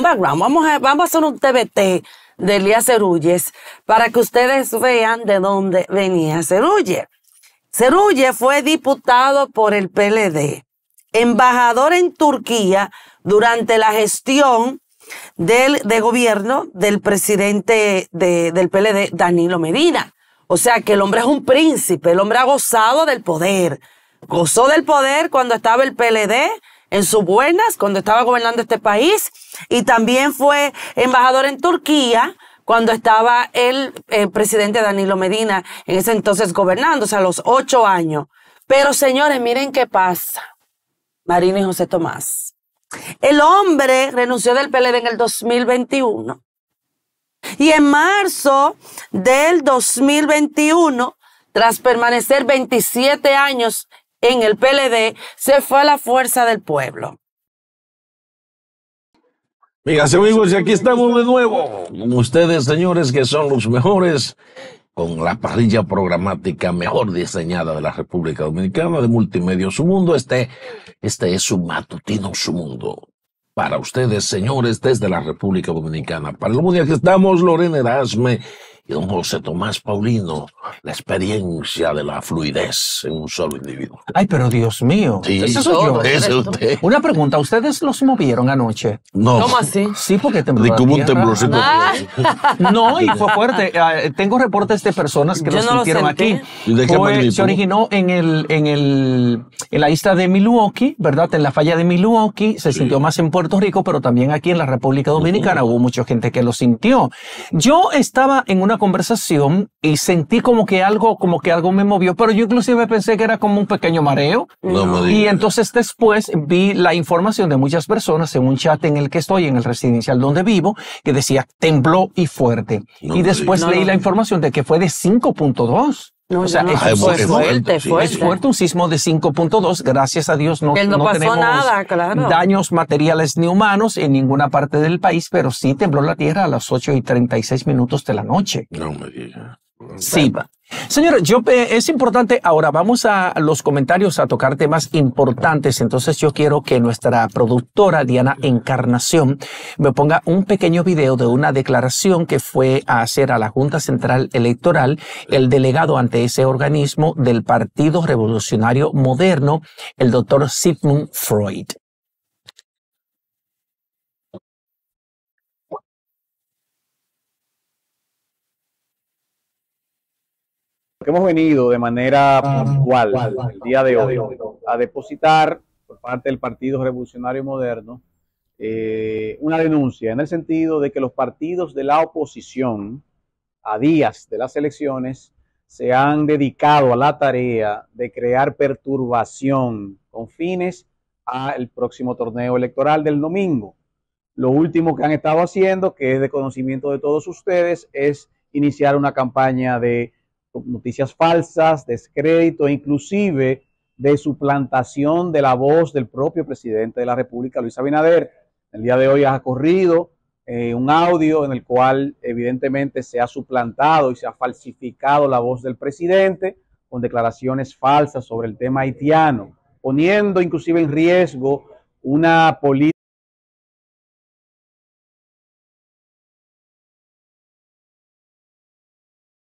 Vamos a, vamos a hacer un TBT de Elías Cerulles para que ustedes vean de dónde venía Cerulles. Cerulles fue diputado por el PLD, embajador en Turquía durante la gestión del, de gobierno del presidente de, del PLD, Danilo Medina. O sea que el hombre es un príncipe, el hombre ha gozado del poder. Gozó del poder cuando estaba el PLD en sus buenas, cuando estaba gobernando este país y también fue embajador en Turquía cuando estaba el, eh, presidente Danilo Medina en ese entonces gobernando, o sea, a los ocho años. Pero señores, miren qué pasa. Marina y José Tomás. El hombre renunció del PLD en el 2021. Y en marzo del 2021, tras permanecer 27 años en el PLD, se fue a la fuerza del pueblo. Amigas amigos, y aquí estamos de nuevo. Ustedes, señores, que son los mejores con la parrilla programática mejor diseñada de la República Dominicana de Multimedia Su Mundo. Este, este es su matutino Su Mundo. Para ustedes, señores, desde la República Dominicana. Para el mundial que estamos, Lorena Erasme y don José Tomás Paulino, la experiencia de la fluidez en un solo individuo. Ay, pero Dios mío. ¡Eso soy yo? usted. Una pregunta, ¿ustedes los movieron anoche? No. ¿Cómo así? Sí, porque tembló. Como un temblorcito. Ah. No, y fue fuerte. Ah, tengo reportes de personas que lo sintieron aquí. se originó en el, en el, la isla de Milwaukee, ¿verdad? En la falla de Milwaukee, se sintió más en Puerto Rico, pero también aquí en la República Dominicana hubo mucha gente que lo sintió. Yo estaba en una conversación y sentí como que algo, como que algo me movió, pero yo inclusive pensé que era como un pequeño mareo. y entonces después vi la información de muchas personas en un chat en el que estoy, en el residencial donde vivo, que decía tembló y fuerte. y después leí la información de que fue de 5.2. No, o sea, es, fuerte, Es fuerte un sismo de 5.2. Gracias a Dios no, no, pasó nada, claro. daños materiales ni humanos en ninguna parte del país, pero sí tembló la tierra a las 8 y 36 minutos de la noche. No me digas. Sí, señora, Señor, yo, eh, es importante, ahora vamos a los comentarios a tocar temas importantes, entonces yo quiero que nuestra productora Diana Encarnación me ponga un pequeño video de una declaración que fue a hacer a la Junta Central Electoral el delegado ante ese organismo del Partido Revolucionario Moderno, el doctor Sigmund Freud. hemos venido de manera puntual el día de hoy a depositar por parte del Partido Revolucionario Moderno eh, una denuncia en el sentido de que los partidos de la oposición a días de las elecciones se han dedicado a la tarea de crear perturbación con fines al próximo torneo electoral del domingo. Lo último que han estado haciendo, que es de conocimiento de todos ustedes, es iniciar una campaña de noticias falsas, descrédito, e inclusive de suplantación de la voz del propio presidente de la República, Luis Abinader. El día de hoy ha corrido eh, un audio en el cual evidentemente se ha suplantado y se ha falsificado la voz del presidente con declaraciones falsas sobre el tema haitiano, poniendo inclusive en riesgo una política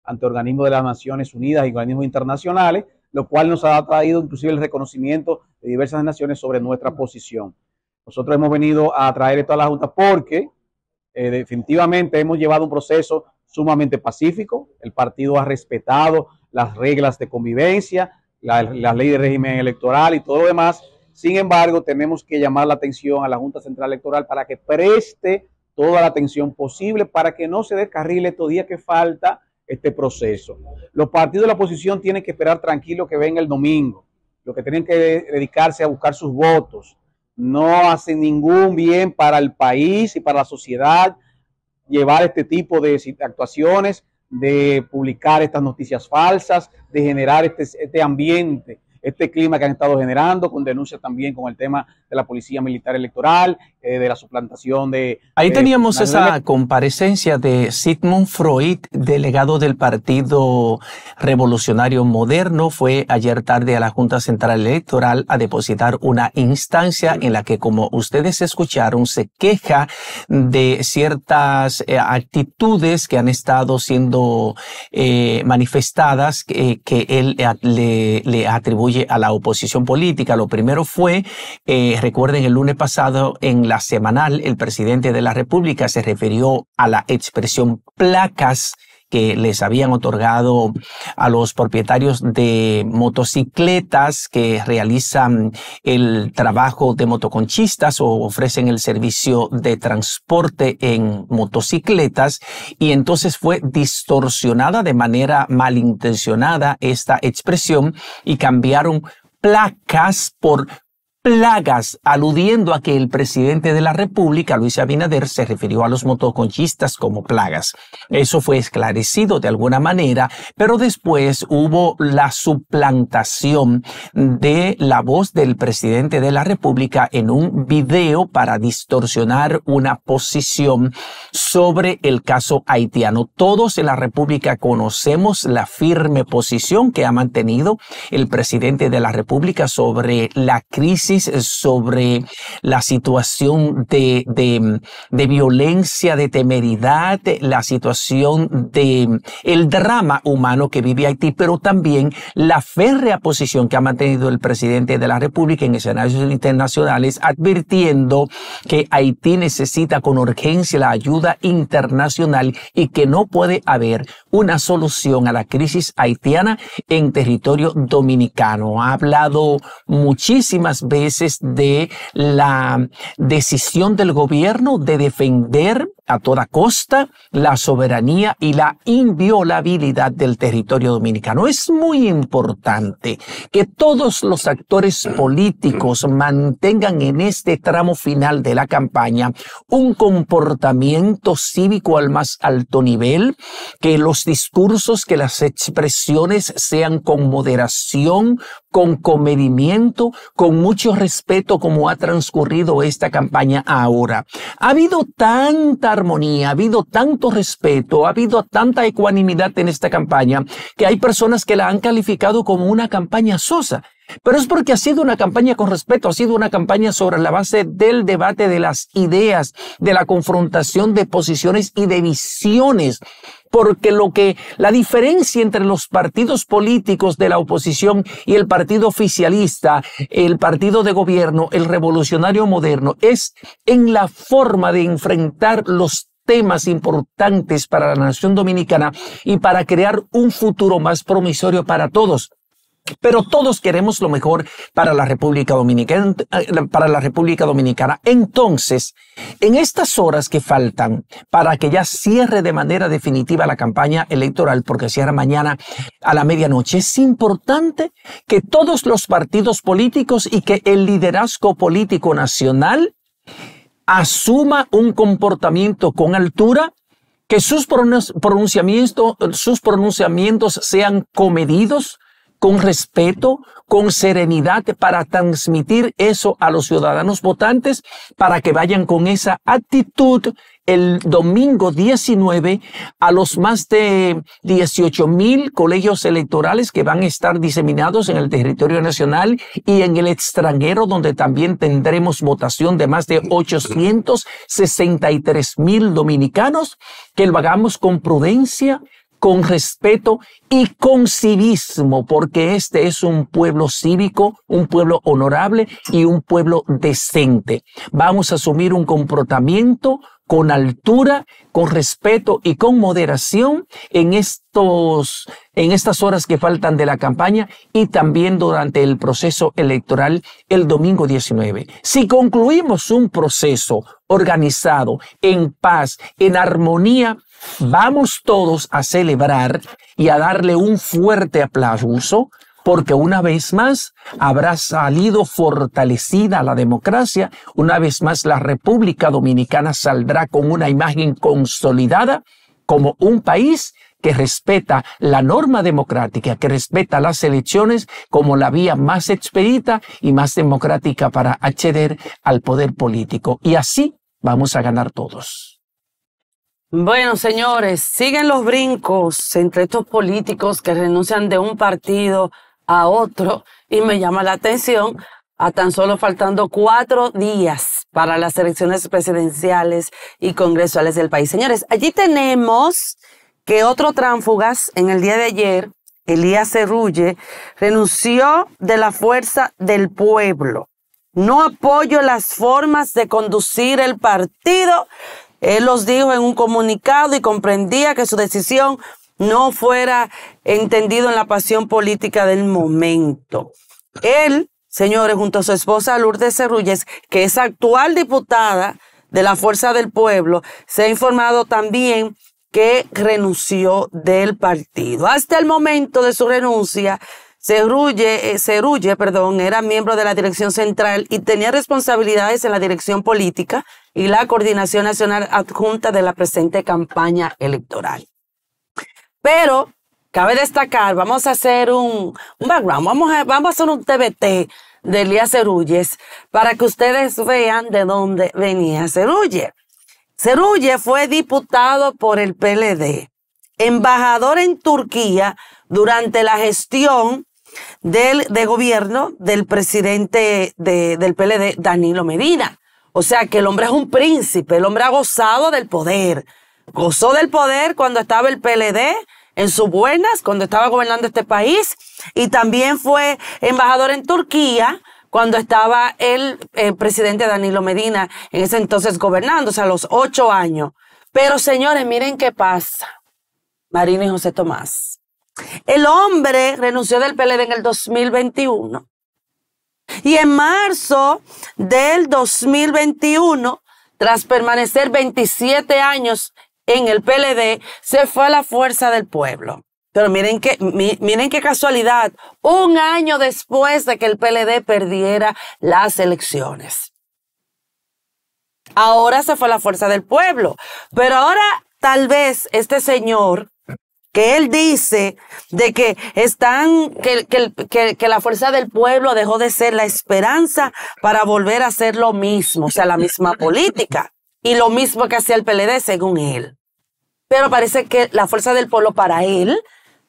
ante organismos de las Naciones Unidas y organismos internacionales, lo cual nos ha traído inclusive el reconocimiento de diversas naciones sobre nuestra posición. Nosotros hemos venido a traer esto a la Junta porque eh, definitivamente hemos llevado un proceso sumamente pacífico, el partido ha respetado las reglas de convivencia, las leyes de régimen electoral y todo lo demás. Sin embargo, tenemos que llamar la atención a la Junta Central Electoral para que preste toda la atención posible para que no se descarrile estos día que falta este proceso. Los partidos de la oposición tienen que esperar tranquilo que venga el domingo. lo que tienen que dedicarse a buscar sus votos no hacen ningún bien para el país y para la sociedad llevar este tipo de actuaciones, de publicar estas noticias falsas, de generar este, este ambiente este clima que han estado generando, con denuncias también con el tema de la policía militar electoral, eh, de la suplantación de... Ahí teníamos esa comparecencia de Sigmund Freud, delegado del Partido Revolucionario Moderno, fue ayer tarde a la Junta Central Electoral a depositar una instancia en la que, como ustedes escucharon, se queja de ciertas eh, actitudes que han estado siendo eh, manifestadas que él le atribuye a la oposición política. Lo primero fue, eh, recuerden, el lunes pasado en la semanal, el presidente de la República se refirió a la expresión placas que les habían otorgado a los propietarios de motocicletas que realizan el trabajo de motoconchistas o ofrecen el servicio de transporte en motocicletas y entonces fue distorsionada de manera malintencionada esta expresión y cambiaron placas por plagas, aludiendo a que el presidente de la República, Luis Abinader, se refirió a los motoconchistas como plagas. Eso fue esclarecido de alguna manera, pero después hubo la suplantación de la voz del presidente de la República en un video para distorsionar una posición sobre el caso haitiano. Todos en la República conocemos la firme posición que ha mantenido el presidente de la República sobre la crisis sobre la situación de, de, violencia, de temeridad, la situación de el drama humano que vive Haití, pero también la férrea posición que ha mantenido el presidente de la República en escenarios internacionales, advirtiendo que Haití necesita con urgencia la ayuda internacional y que no puede haber una solución a la crisis haitiana en territorio dominicano. Ha hablado muchísimas veces es de la decisión del gobierno de defender a toda costa la soberanía y la inviolabilidad del territorio dominicano. Es muy importante que todos los actores políticos mantengan en este tramo final de la campaña un comportamiento cívico al más alto nivel, que los discursos, que las expresiones sean con moderación, con comedimiento, con mucho respeto como ha transcurrido esta campaña ahora. Ha habido tanta armonía, ha habido tanto respeto, ha habido tanta ecuanimidad en esta campaña que hay personas que la han calificado como una campaña sosa. Pero es porque ha sido una campaña con respeto, ha sido una campaña sobre la base del debate de las ideas, de la confrontación de posiciones y de visiones porque lo que la diferencia entre los partidos políticos de la oposición y el partido oficialista, el partido de gobierno, el revolucionario moderno, es en la forma de enfrentar los temas importantes para la nación dominicana y para crear un futuro más promisorio para todos pero todos queremos lo mejor para la República Dominicana, eh, para la Dominicana. Entonces, en estas horas que faltan para que ya cierre de manera definitiva la campaña electoral, porque cierra mañana a la medianoche, es importante que todos los partidos políticos y que el liderazgo político nacional asuma un comportamiento con altura que sus sus pronunciamientos sean comedidos, con respeto, con serenidad para transmitir eso a los ciudadanos votantes para que vayan con esa actitud el domingo 19 a los más de 18 mil colegios electorales que van a estar diseminados en el territorio nacional y en el extranjero, donde también tendremos votación de más de 863 mil dominicanos, que lo hagamos con prudencia, con respeto y con civismo, porque este es un pueblo cívico, un pueblo honorable y un pueblo decente. Vamos a asumir un comportamiento con altura, con respeto y con moderación en estos en estas horas que faltan de la campaña y también durante el proceso electoral el domingo 19. Si concluimos un proceso organizado, en paz, en armonía, Vamos todos a celebrar y a darle un fuerte aplauso porque una vez más habrá salido fortalecida la democracia, una vez más la República Dominicana saldrá con una imagen consolidada como un país que respeta la norma democrática, que respeta las elecciones como la vía más expedita y más democrática para acceder al poder político. Y así vamos a ganar todos. Bueno, señores, siguen los brincos entre estos políticos que renuncian de un partido a otro y me llama la atención a tan solo faltando cuatro días para las elecciones presidenciales y congresuales del país. Señores, allí tenemos que otro tránfugas en el día de ayer, Elías Cerrulle, renunció de la fuerza del pueblo. No apoyo las formas de conducir el partido él los dijo en un comunicado y comprendía que su decisión no fuera entendido en la pasión política del momento. Él, señores, junto a su esposa Lourdes Cerrulles, que es actual diputada de la Fuerza del Pueblo, se ha informado también que renunció del partido. Hasta el momento de su renuncia, Cerrulle, eh, perdón, era miembro de la dirección central y tenía responsabilidades en la dirección política, y la Coordinación Nacional Adjunta de la presente campaña electoral. Pero cabe destacar, vamos a hacer un, background, vamos a, vamos a hacer un TBT de Elías Cerulles para que ustedes vean de dónde venía Cerulles. Cerulles fue diputado por el PLD, embajador en Turquía durante la gestión del, de gobierno del presidente del PLD, Danilo Medina. O sea que el hombre es un príncipe, el hombre ha gozado del poder. Gozó del poder cuando estaba el PLD en sus buenas, cuando estaba gobernando este país, y también fue embajador en Turquía cuando estaba el, eh, presidente Danilo Medina, en ese entonces gobernando, o sea, los ocho años. Pero señores, miren qué pasa. Marina y José Tomás. El hombre renunció del PLD en el 2021 y en marzo del 2021, tras permanecer 27 años en el PLD, se fue a la fuerza del pueblo. Pero miren qué, miren qué casualidad, un año después de que el PLD perdiera las elecciones. Ahora se fue a la fuerza del pueblo, pero ahora tal vez este señor que él dice de que están, que, que, la fuerza del pueblo dejó de ser la esperanza para volver a hacer lo mismo, o sea, la misma política y lo mismo que hacía el PLD según él. Pero parece que la fuerza del pueblo para él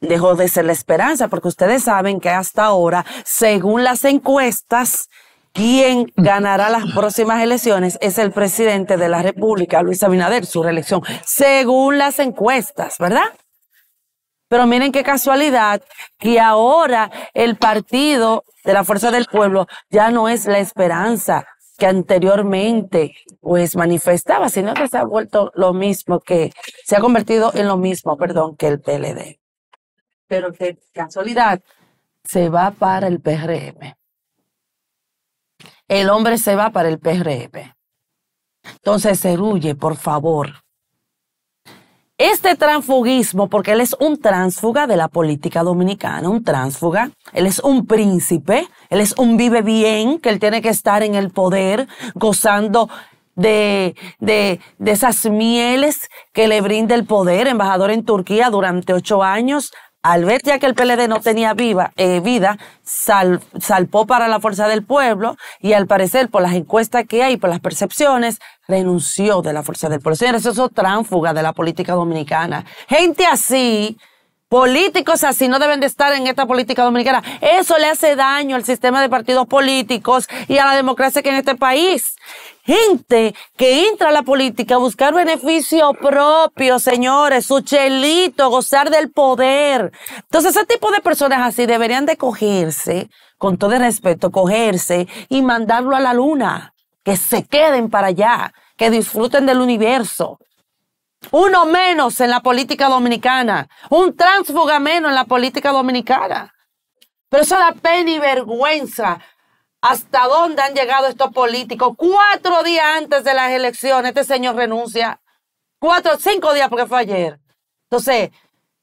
dejó de ser la esperanza, porque ustedes saben que hasta ahora, según las encuestas, quien ganará las próximas elecciones es el presidente de la República, Luis Abinader, su reelección, según las encuestas, ¿verdad? Pero miren qué casualidad que ahora el partido de la Fuerza del Pueblo ya no es la esperanza que anteriormente pues manifestaba, sino que se ha vuelto lo mismo que, se ha convertido en lo mismo, perdón, que el PLD. Pero qué casualidad, se va para el PRM. El hombre se va para el PRM. Entonces, se huye, por favor. Este transfugismo, porque él es un transfuga de la política dominicana, un tránsfuga, él es un príncipe, él es un vive bien, que él tiene que estar en el poder gozando de, de, de esas mieles que le brinda el poder, embajador en Turquía durante ocho años, al ver ya que el PLD no tenía eh, vida, salpó para la fuerza del pueblo y al parecer por las encuestas que hay, por las percepciones, renunció de la fuerza del pueblo. Señores, eso es tránfuga de la política dominicana. Gente así, políticos así, no deben de estar en esta política dominicana. Eso le hace daño al sistema de partidos políticos y a la democracia que hay en este país gente que entra a la política a buscar beneficio propio, señores, su chelito, gozar del poder. Entonces, ese tipo de personas así deberían de cogerse, con todo el respeto, cogerse y mandarlo a la luna, que se queden para allá, que disfruten del universo. Uno menos en la política dominicana, un tránsfuga menos en la política dominicana. Pero eso da pena y vergüenza ¿Hasta dónde han llegado estos políticos? Cuatro días antes de las elecciones, este señor renuncia. Cuatro, cinco días porque fue ayer. Entonces,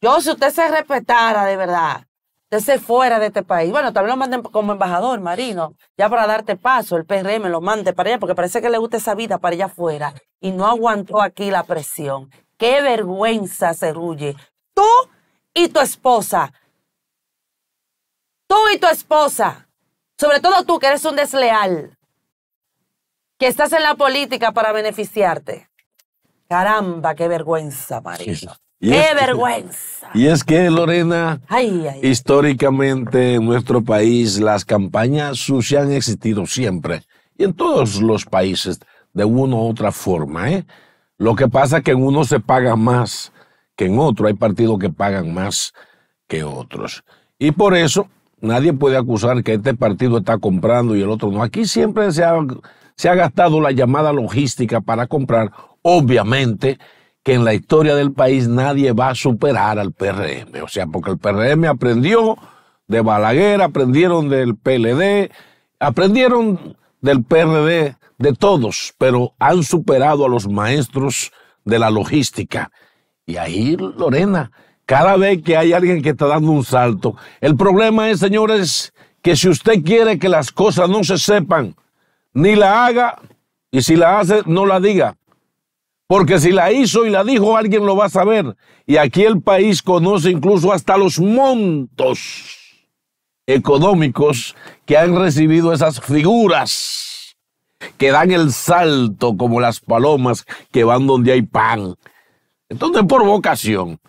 yo si usted se respetara de verdad, usted se fuera de este país. Bueno, tal vez lo manden como embajador, Marino, ya para darte paso, el PRM lo mande para allá, porque parece que le gusta esa vida para allá afuera y no aguantó aquí la presión. Qué vergüenza, se ruye, Tú y tu esposa. Tú y tu esposa. Sobre todo tú que eres un desleal, que estás en la política para beneficiarte. Caramba, qué vergüenza, María. ¡Qué vergüenza! Y es que, Lorena, históricamente en nuestro país las campañas sucias han existido siempre y en todos los países de una u otra forma. ¿eh? Lo que pasa es que en uno se paga más que en otro. Hay partidos que pagan más que otros. Y por eso Nadie puede acusar que este partido está comprando y el otro no. Aquí siempre se ha, gastado la llamada logística para comprar. Obviamente que en la historia del país nadie va a superar al PRM. O sea, porque el PRM aprendió de Balaguer, aprendieron del PLD, aprendieron del PRD, de todos, pero han superado a los maestros de la logística. Y ahí, Lorena, cada vez que hay alguien que está dando un salto. El problema es, señores, que si usted quiere que las cosas no se sepan, ni la haga, y si la hace, no la diga. Porque si la hizo y la dijo, alguien lo va a saber. Y aquí el país conoce incluso hasta los montos económicos que han recibido esas figuras que dan el salto como las palomas que van donde hay pan. Entonces, por vocación,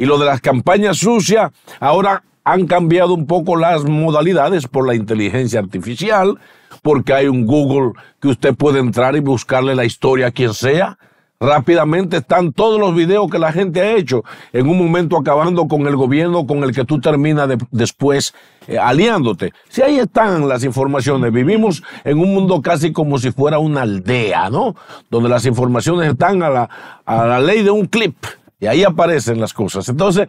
y lo de las campañas sucias, ahora han cambiado un poco las modalidades por la inteligencia artificial, porque hay un Google que usted puede entrar y buscarle la historia a quien sea. Rápidamente están todos los videos que la gente ha hecho, en un momento acabando con el gobierno con el que tú terminas después eh, aliándote. Si ahí están las informaciones, vivimos en un mundo casi como si fuera una aldea, ¿no? Donde las informaciones están a a la ley de un clip. Y ahí aparecen las cosas. Entonces,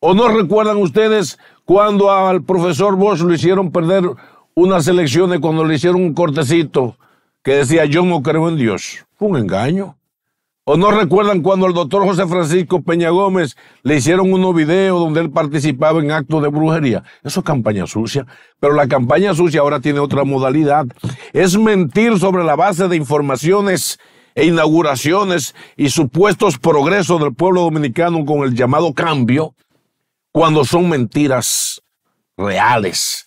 ¿o no recuerdan ustedes cuando al profesor Bosch lo hicieron perder unas elecciones, cuando le hicieron un cortecito que decía yo no creo en Dios? Fue un engaño. ¿O no recuerdan cuando al doctor José Francisco Peña Gómez le hicieron unos video donde él participaba en actos de brujería? Eso es campaña sucia. Pero la campaña sucia ahora tiene otra modalidad. Es mentir sobre la base de informaciones e inauguraciones y supuestos progresos del pueblo dominicano con el llamado cambio, cuando son mentiras reales.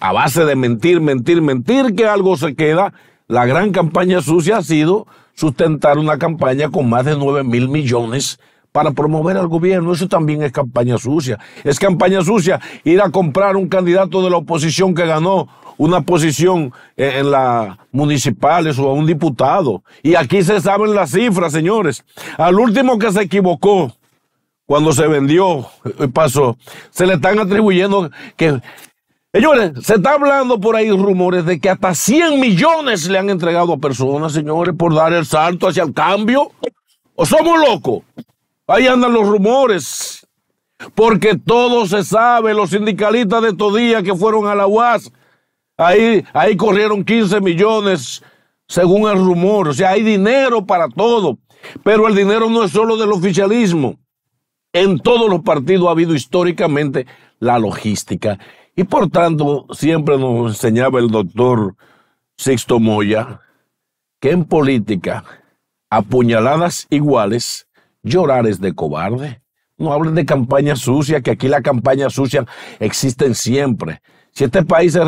A base de mentir, mentir, mentir, que algo se queda, la gran campaña sucia ha sido sustentar una campaña con más de 9 mil millones para promover al gobierno. Eso también es campaña sucia. Es campaña sucia ir a comprar un candidato de la oposición que ganó una posición e, en las municipales o a un diputado. Y aquí se saben las cifras, señores. Al último que se equivocó cuando se vendió, eh, pasó, se le están atribuyendo que... Señores, se está hablando por ahí rumores de que hasta 100 millones le han entregado a personas, señores, por dar el salto hacia el cambio. ¿O somos locos? Ahí andan los rumores. Porque todo se sabe, los sindicalistas de estos días que fueron a la UAS Ahí, corrieron 15 millones, según el rumor. O sea, hay dinero para todo. Pero el dinero no es solo del oficialismo. En todos los partidos ha habido históricamente la logística. Y por tanto, siempre nos enseñaba el doctor Sixto Moya que en política, apuñaladas iguales, llorar es de cobarde. No hablen de campaña sucia, que aquí la campaña sucia existen siempre. Si este país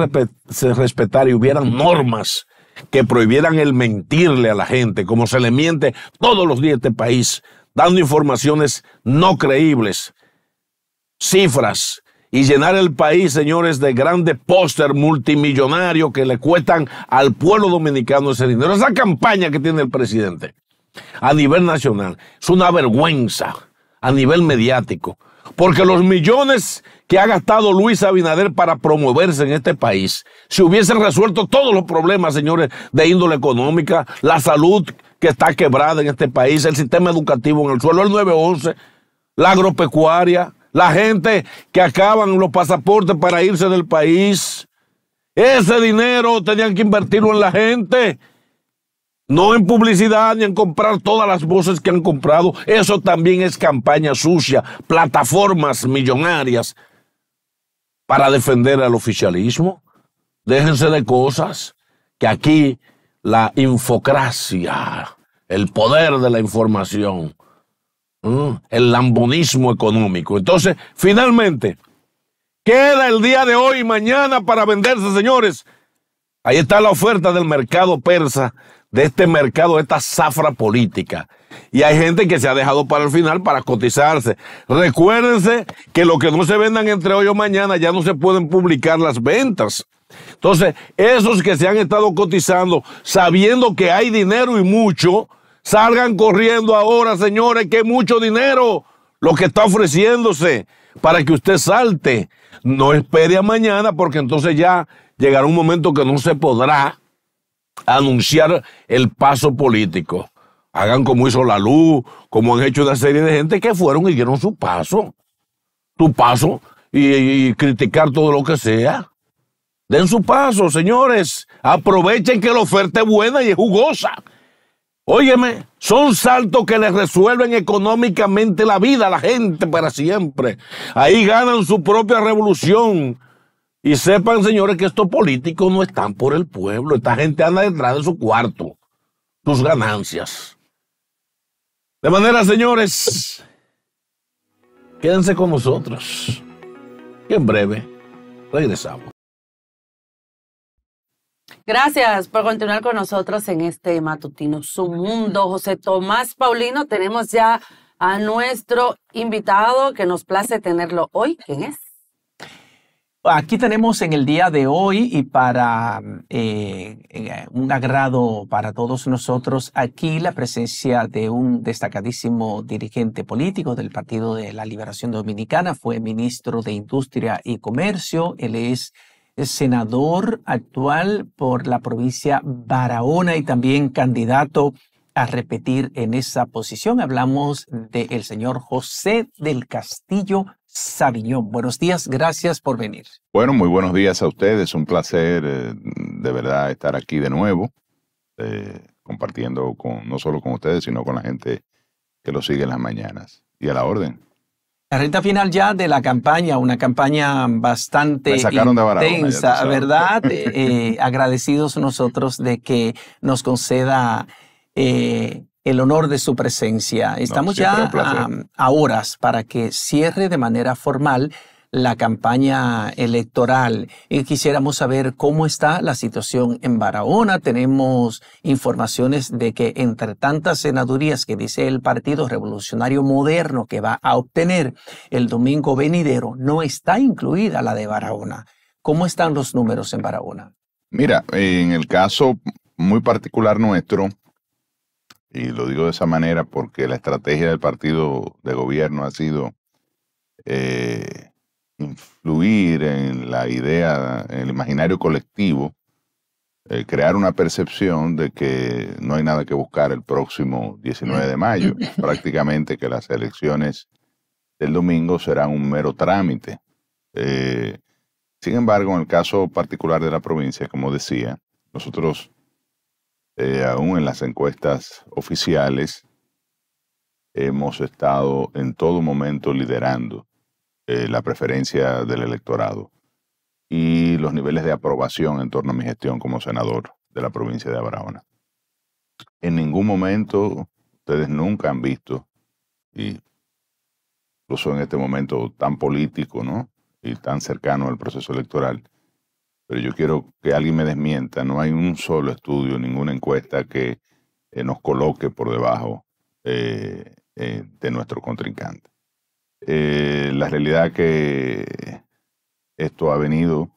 se, respetara y hubieran normas que prohibieran el mentirle a la gente, como se le miente todos los días a este país, dando informaciones no creíbles, cifras, y llenar el país, señores, de grandes póster multimillonarios que le cuestan al pueblo dominicano ese dinero. Esa campaña que tiene el presidente a nivel nacional es una vergüenza a nivel mediático. Porque los millones que ha gastado Luis Abinader para promoverse en este país, si hubiesen resuelto todos los problemas, señores, de índole económica, la salud que está quebrada en este país, el sistema educativo en el suelo, el 911, la agropecuaria, la gente que acaban los pasaportes para irse del país, ese dinero tenían que invertirlo en la gente no en publicidad ni en comprar todas las voces que han comprado. Eso también es campaña sucia, plataformas millonarias para defender al oficialismo. Déjense de cosas que aquí la infocracia, el poder de la información, el lambonismo económico. Entonces, finalmente, queda el día de hoy y mañana para venderse, señores. Ahí está la oferta del mercado persa de este mercado, de esta zafra política. Y hay gente que se ha dejado para el final para cotizarse. Recuérdense que lo que no se vendan entre hoy o mañana ya no se pueden publicar las ventas. Entonces, esos que se han estado cotizando sabiendo que hay dinero y mucho, salgan corriendo ahora, señores, que mucho dinero lo que está ofreciéndose para que usted salte. No espere a mañana porque entonces ya llegará un momento que no se podrá anunciar el paso político. Hagan como hizo la luz, como han hecho una serie de gente que fueron y dieron su paso, tu paso, y, criticar todo lo que sea. Den su paso, señores. Aprovechen que la oferta es buena y es jugosa. Óyeme, son saltos que les resuelven económicamente la vida a la gente para siempre. Ahí ganan su propia revolución. Y sepan, señores, que estos políticos no están por el pueblo. Esta gente anda detrás de su cuarto, sus ganancias. De manera, señores, quédense con nosotros. Y en breve, regresamos. Gracias por continuar con nosotros en este matutino Su Mundo. José Tomás Paulino, tenemos ya a nuestro invitado que nos place tenerlo hoy. ¿Quién es? Aquí tenemos en el día de hoy y para eh, eh, un agrado para todos nosotros aquí la presencia de un destacadísimo dirigente político del Partido de la Liberación Dominicana, fue ministro de Industria y Comercio, él es senador actual por la provincia Barahona y también candidato a repetir en esa posición. Hablamos del señor José del Castillo Savillón. Buenos días, gracias por venir. Bueno, muy buenos días a ustedes. Un placer eh, de verdad estar aquí de nuevo, eh, compartiendo con, no solo con ustedes, sino con la gente que lo sigue en las mañanas. Y a la orden. La renta final ya de la campaña, una campaña bastante intensa, ¿verdad? Eh, agradecidos nosotros de que nos conceda el honor de su presencia. Estamos ya a, horas para que cierre de manera formal la campaña electoral y quisiéramos saber cómo está la situación en Barahona. Tenemos informaciones de que entre tantas senadurías que dice el Partido Revolucionario Moderno que va a obtener el domingo venidero, no está incluida la de Barahona. ¿Cómo están los números en Barahona? Mira, en el caso muy particular nuestro, y lo digo de esa manera porque la estrategia del partido de gobierno ha sido eh, influir en la idea, en el imaginario colectivo, eh, crear una percepción de que no hay nada que buscar el próximo 19 de mayo, prácticamente que las elecciones del domingo serán un mero trámite. Eh, sin embargo, en el caso particular de la provincia, como decía, nosotros eh, aún en las encuestas oficiales, hemos estado en todo momento liderando eh, la preferencia del electorado y los niveles de aprobación en torno a mi gestión como senador de la provincia de Abraona. En ningún momento ustedes nunca han visto, y incluso en este momento tan político, Y tan cercano al proceso electoral, pero yo quiero que alguien me desmienta, no hay un solo estudio, ninguna encuesta que eh, nos coloque por debajo eh, eh, de nuestro contrincante. la realidad es que esto ha venido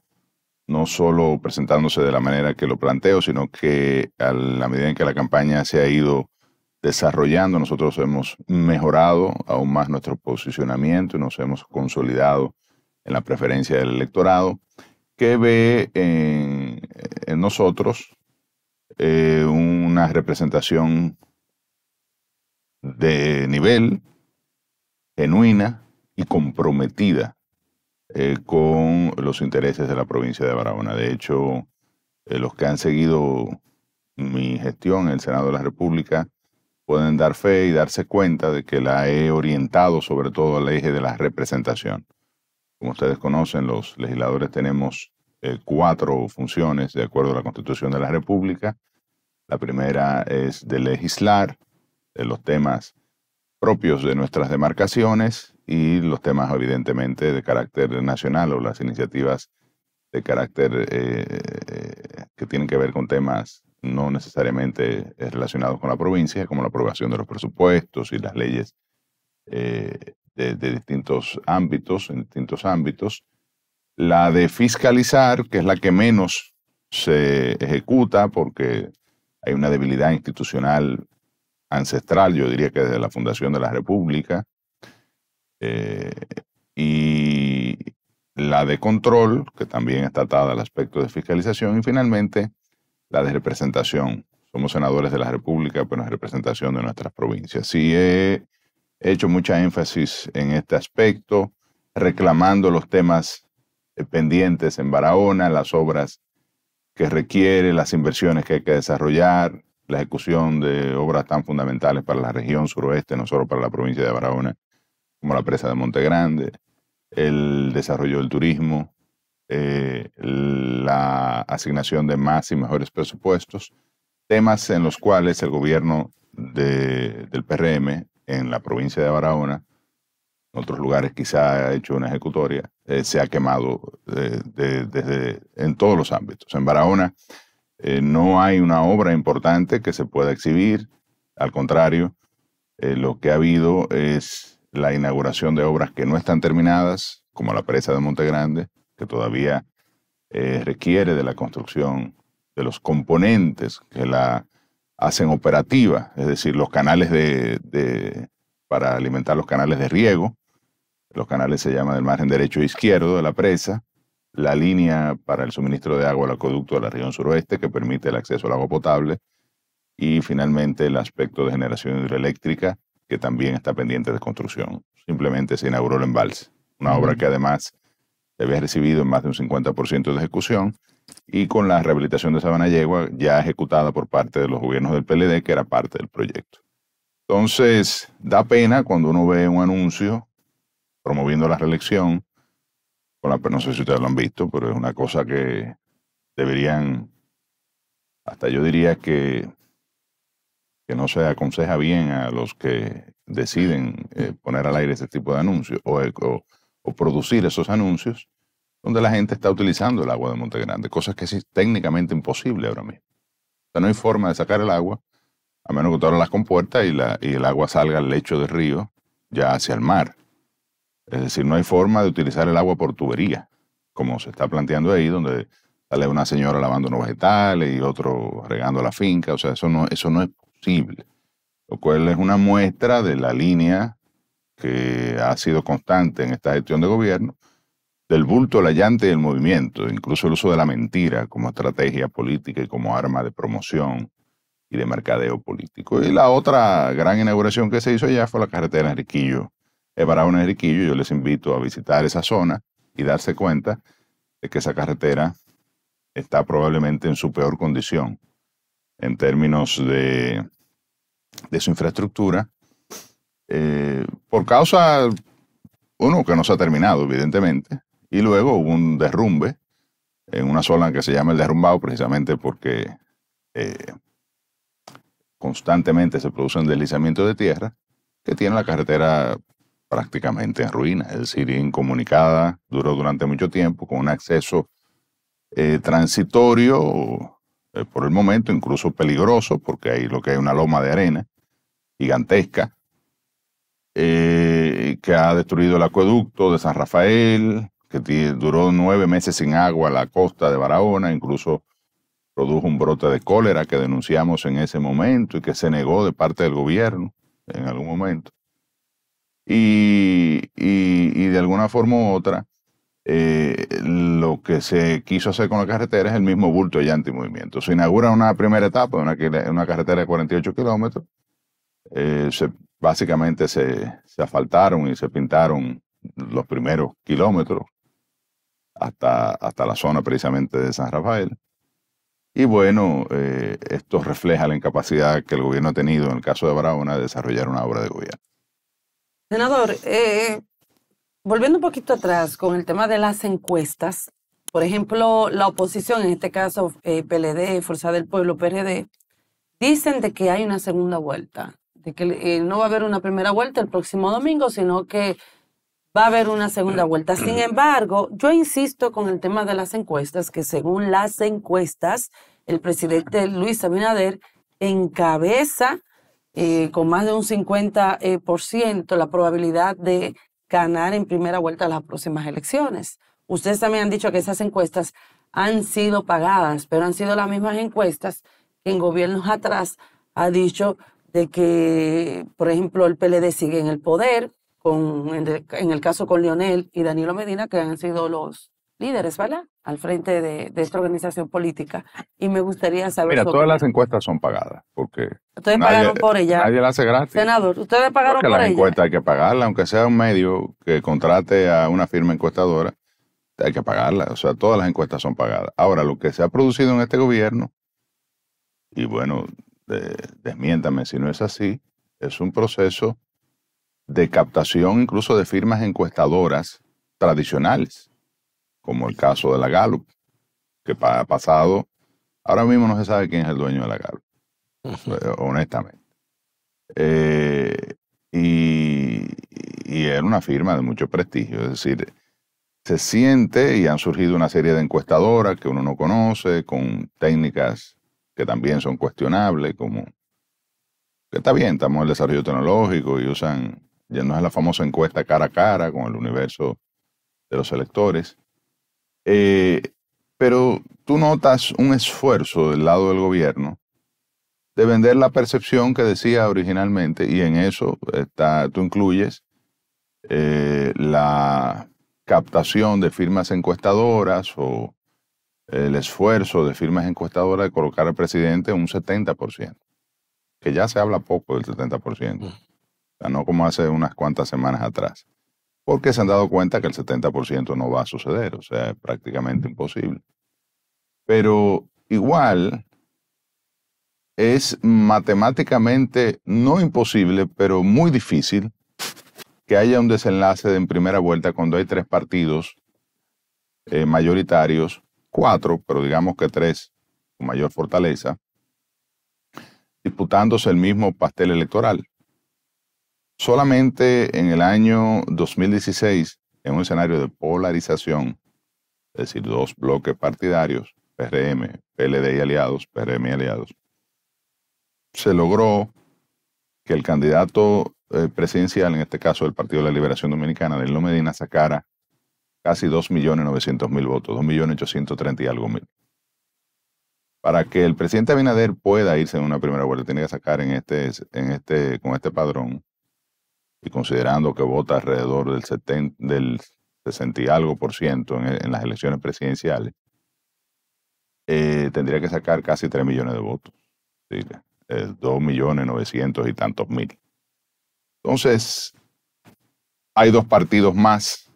no solo presentándose de la manera que lo planteo, sino que a la medida en que la campaña se ha ido desarrollando, nosotros hemos mejorado aún más nuestro posicionamiento y nos hemos consolidado en la preferencia del electorado que ve en, nosotros eh, una representación de nivel, genuina y comprometida eh, con los intereses de la provincia de Barahona. De hecho, eh, los que han seguido mi gestión en el Senado de la República pueden dar fe y darse cuenta de que la he orientado sobre todo al eje de la representación. Como ustedes conocen, los legisladores tenemos eh, cuatro funciones de acuerdo a la Constitución de la República. La primera es de legislar los temas propios de nuestras demarcaciones y los temas evidentemente de carácter nacional o las iniciativas de carácter eh, eh, que tienen que ver con temas no necesariamente relacionados con la provincia, como la aprobación de los presupuestos y las leyes de, distintos ámbitos, en distintos ámbitos. La de fiscalizar, que es la que menos se ejecuta porque hay una debilidad institucional ancestral, yo diría que desde la fundación de la República. Eh, y la de control, que también está atada al aspecto de fiscalización. Y finalmente, la de representación. Somos senadores de la República, pero es representación de nuestras provincias. Si eh, He hecho mucha énfasis en este aspecto, reclamando los temas eh, pendientes en Barahona, las obras que requiere, las inversiones que hay que desarrollar, la ejecución de obras tan fundamentales para la región suroeste, no solo para la provincia de Barahona, como la presa de Monte Grande, el desarrollo del turismo, eh, la asignación de más y mejores presupuestos, temas en los cuales el gobierno del PRM en la provincia de Barahona, en otros lugares quizá ha hecho una ejecutoria, eh, se ha quemado eh, desde, en todos los ámbitos. En Barahona eh, no hay una obra importante que se pueda exhibir, al contrario, lo que ha habido es la inauguración de obras que no están terminadas, como la presa de Monte Grande, que todavía requiere de la construcción de los componentes que la hacen operativa, es decir, los canales de, para alimentar los canales de riego, los canales se llaman del margen derecho e izquierdo de la presa, la línea para el suministro de agua al acueducto de la región suroeste que permite el acceso al agua potable y finalmente el aspecto de generación hidroeléctrica que también está pendiente de construcción. Simplemente se inauguró el embalse, una obra que además se había recibido en más de un 50% de ejecución y con la rehabilitación de Sabana Yegua ya ejecutada por parte de los gobiernos del PLD, que era parte del proyecto. Entonces, da pena cuando uno ve un anuncio promoviendo la reelección, con la, no sé si ustedes lo han visto, pero es una cosa que deberían, hasta yo diría que, que no se aconseja bien a los que deciden eh, poner al aire este tipo de anuncios o producir esos anuncios donde la gente está utilizando el agua de Monte Grande, cosas que es técnicamente imposible ahora mismo. O sea, no hay forma de sacar el agua, a menos que tú las compuertas y, la, y el agua salga al lecho del río, ya hacia el mar. Es decir, no hay forma de utilizar el agua por tubería, como se está planteando ahí, donde sale una señora lavando unos vegetales y otro regando la finca. O sea, eso no, eso no es posible. Lo cual es una muestra de la línea que ha sido constante en esta gestión de gobierno, del bulto, la llanta y el movimiento, incluso el uso de la mentira como estrategia política y como arma de promoción y de mercadeo político. Y la otra gran inauguración que se hizo allá fue la carretera Enriquillo, de Enriquillo. Yo les invito a visitar esa zona y darse cuenta de que esa carretera está probablemente en su peor condición en términos de, su infraestructura, eh, por causa, uno, que no se ha terminado, evidentemente, y luego hubo un derrumbe en una zona que se llama el derrumbado, precisamente porque eh, constantemente se producen deslizamientos de tierra que tiene la carretera prácticamente en ruinas es decir, incomunicada, duró durante mucho tiempo, con un acceso eh, transitorio eh, por el momento, incluso peligroso, porque hay lo que es una loma de arena gigantesca, que ha destruido el acueducto de San Rafael, que duró nueve meses sin agua a la costa de Barahona, incluso produjo un brote de cólera que denunciamos en ese momento y que se negó de parte del gobierno en algún momento. Y, de alguna forma u otra, eh, lo que se quiso hacer con la carretera es el mismo bulto de movimiento Se inaugura una primera etapa, una, una carretera de 48 kilómetros. Eh, básicamente se asfaltaron y se pintaron los primeros kilómetros, hasta, hasta la zona precisamente de San Rafael. Y bueno, eh, esto refleja la incapacidad que el gobierno ha tenido en el caso de Barahona de desarrollar una obra de gobierno. Senador, eh, volviendo un poquito atrás con el tema de las encuestas, por ejemplo, la oposición, en este caso eh, PLD, Fuerza del Pueblo, PRD, dicen de que hay una segunda vuelta, de que no va a haber una primera vuelta el próximo domingo, sino que va a haber una segunda vuelta. Sin embargo, yo insisto con el tema de las encuestas, que según las encuestas, el presidente Luis Abinader encabeza eh, con más de un 50% eh, la probabilidad de ganar en primera vuelta las próximas elecciones. Ustedes también han dicho que esas encuestas han sido pagadas, pero han sido las mismas encuestas que en gobiernos atrás ha dicho de que, por ejemplo, el PLD sigue en el poder, con, en el caso con Lionel y Danilo Medina, que han sido los líderes, ¿verdad? Al frente de, esta organización política. Y me gustaría saber... Mira, todas las encuestas son pagadas, porque... Ustedes nadie, pagaron por ella. Nadie la hace gratis. Senador, ustedes pagaron porque por las la encuestas hay que pagarla, aunque sea un medio que contrate a una firma encuestadora, hay que pagarla. O sea, todas las encuestas son pagadas. Ahora, lo que se ha producido en este gobierno, y bueno, de, desmiéntame si no es así, es un proceso de captación incluso de firmas encuestadoras tradicionales, como el caso de la Gallup, que ha pasado, ahora mismo no se sabe quién es el dueño de la Gallup, eh, honestamente. Eh, y, y, era una firma de mucho prestigio, es decir, se siente y han surgido una serie de encuestadoras que uno no conoce, con técnicas que también son cuestionables, como... Está bien, estamos en el desarrollo tecnológico y usan no es la famosa encuesta cara a cara con el universo de los electores. Eh, pero tú notas un esfuerzo del lado del gobierno de vender la percepción que decía originalmente, y en eso está, tú incluyes eh, la captación de firmas encuestadoras o el esfuerzo de firmas encuestadoras de colocar al presidente un 70%, que ya se habla poco del 70% no como hace unas cuantas semanas atrás, porque se han dado cuenta que el 70% no va a suceder, o sea, es prácticamente imposible. Pero igual es matemáticamente no imposible, pero muy difícil que haya un desenlace en primera vuelta cuando hay tres partidos eh, mayoritarios, cuatro, pero digamos que tres con mayor fortaleza, disputándose el mismo pastel electoral. Solamente en el año 2016, en un escenario de polarización, es decir, dos bloques partidarios, PRM, PLD y aliados, PRM y aliados, se logró que el candidato eh, presidencial, en este caso del Partido de la Liberación Dominicana, Danilo Medina, sacara casi 2.900.000 votos, 2.830 y algo mil. Para que el presidente Abinader pueda irse en una primera vuelta, tiene que sacar en este, en este, con este padrón y considerando que vota alrededor del, 70, del 60 y algo por ciento en, las elecciones presidenciales, eh, tendría que sacar casi 3 millones de votos. 2 millones 900 y tantos mil. Entonces, hay dos partidos más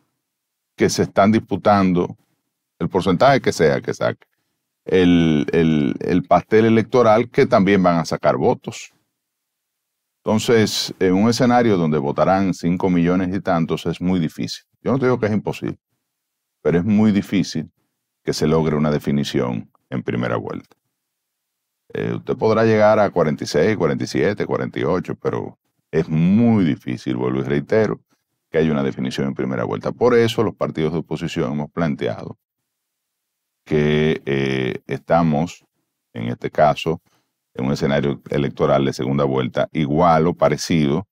que se están disputando el porcentaje que sea que saque el, el pastel electoral que también van a sacar votos. Entonces, en un escenario donde votarán 5 millones y tantos es muy difícil. Yo no te digo que es imposible, pero es muy difícil que se logre una definición en primera vuelta. Eh, usted podrá llegar a 46, 47, 48, pero es muy difícil, vuelvo y reitero, que haya una definición en primera vuelta. Por eso los partidos de oposición hemos planteado que eh, estamos, en este caso, en un escenario electoral de segunda vuelta igual o parecido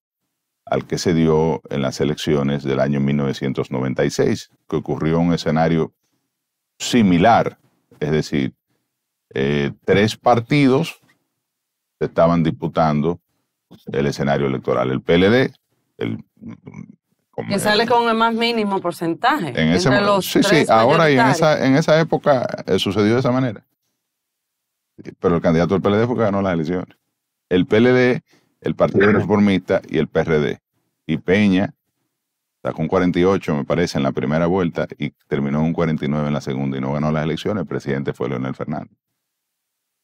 al que se dio en las elecciones del año 1996, que ocurrió un escenario similar, es decir, eh, tres partidos estaban disputando el escenario electoral. El PLD, el... que sale con el más mínimo porcentaje. En ese, entre sí, sí, ahora y en esa, época eh, sucedió de esa manera pero el candidato del PLD fue que ganó las elecciones. El PLD, el Partido Reformista y el PRD. Y Peña sacó un 48, me parece, en la primera vuelta y terminó un 49 en la segunda y no ganó las elecciones. El presidente fue Leonel Fernández.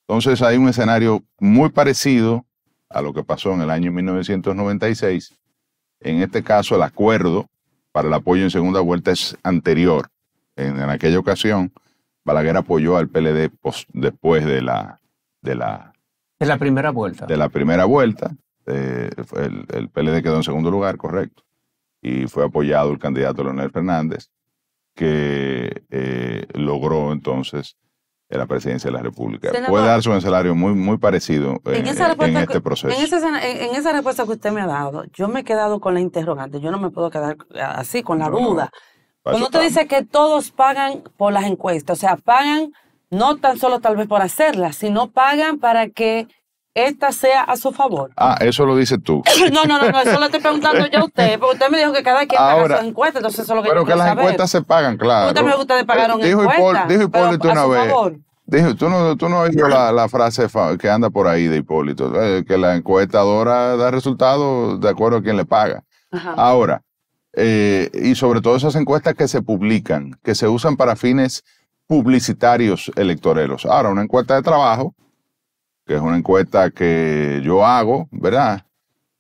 Entonces hay un escenario muy parecido a lo que pasó en el año 1996. En este caso, el acuerdo para el apoyo en segunda vuelta es anterior. En, en aquella ocasión, Balaguer apoyó al PLD después de la, de la... la primera vuelta. De la primera vuelta. Eh, el, PLD quedó en segundo lugar, correcto. Y fue apoyado el candidato Leonel Fernández, que eh, logró entonces eh, la presidencia de la República. Puede darse un salario muy, muy parecido en, este proceso. En esa, respuesta que usted me ha dado, yo me he quedado con la interrogante, yo no me puedo quedar así, con la duda. Cuando usted dice que todos pagan por las encuestas, o sea, pagan no tan solo tal vez por hacerlas, sino pagan para que esta sea a su favor. Ah, eso lo dices tú. no, no, no, no, eso lo estoy preguntando yo a usted, porque usted me dijo que cada quien paga sus encuestas, entonces eso es lo que yo Pero que las encuestas se pagan, claro. Usted me gusta de pagaron dijo encuestas. dijo Hipólito una vez. Dijo, tú no, tú no oído la, la, frase que anda por ahí de Hipólito, eh, que la encuestadora da resultados de acuerdo a quien le paga. Ahora, eh, y sobre todo esas encuestas que se publican, que se usan para fines publicitarios electoreros. Ahora, una encuesta de trabajo, que es una encuesta que yo hago, ¿verdad?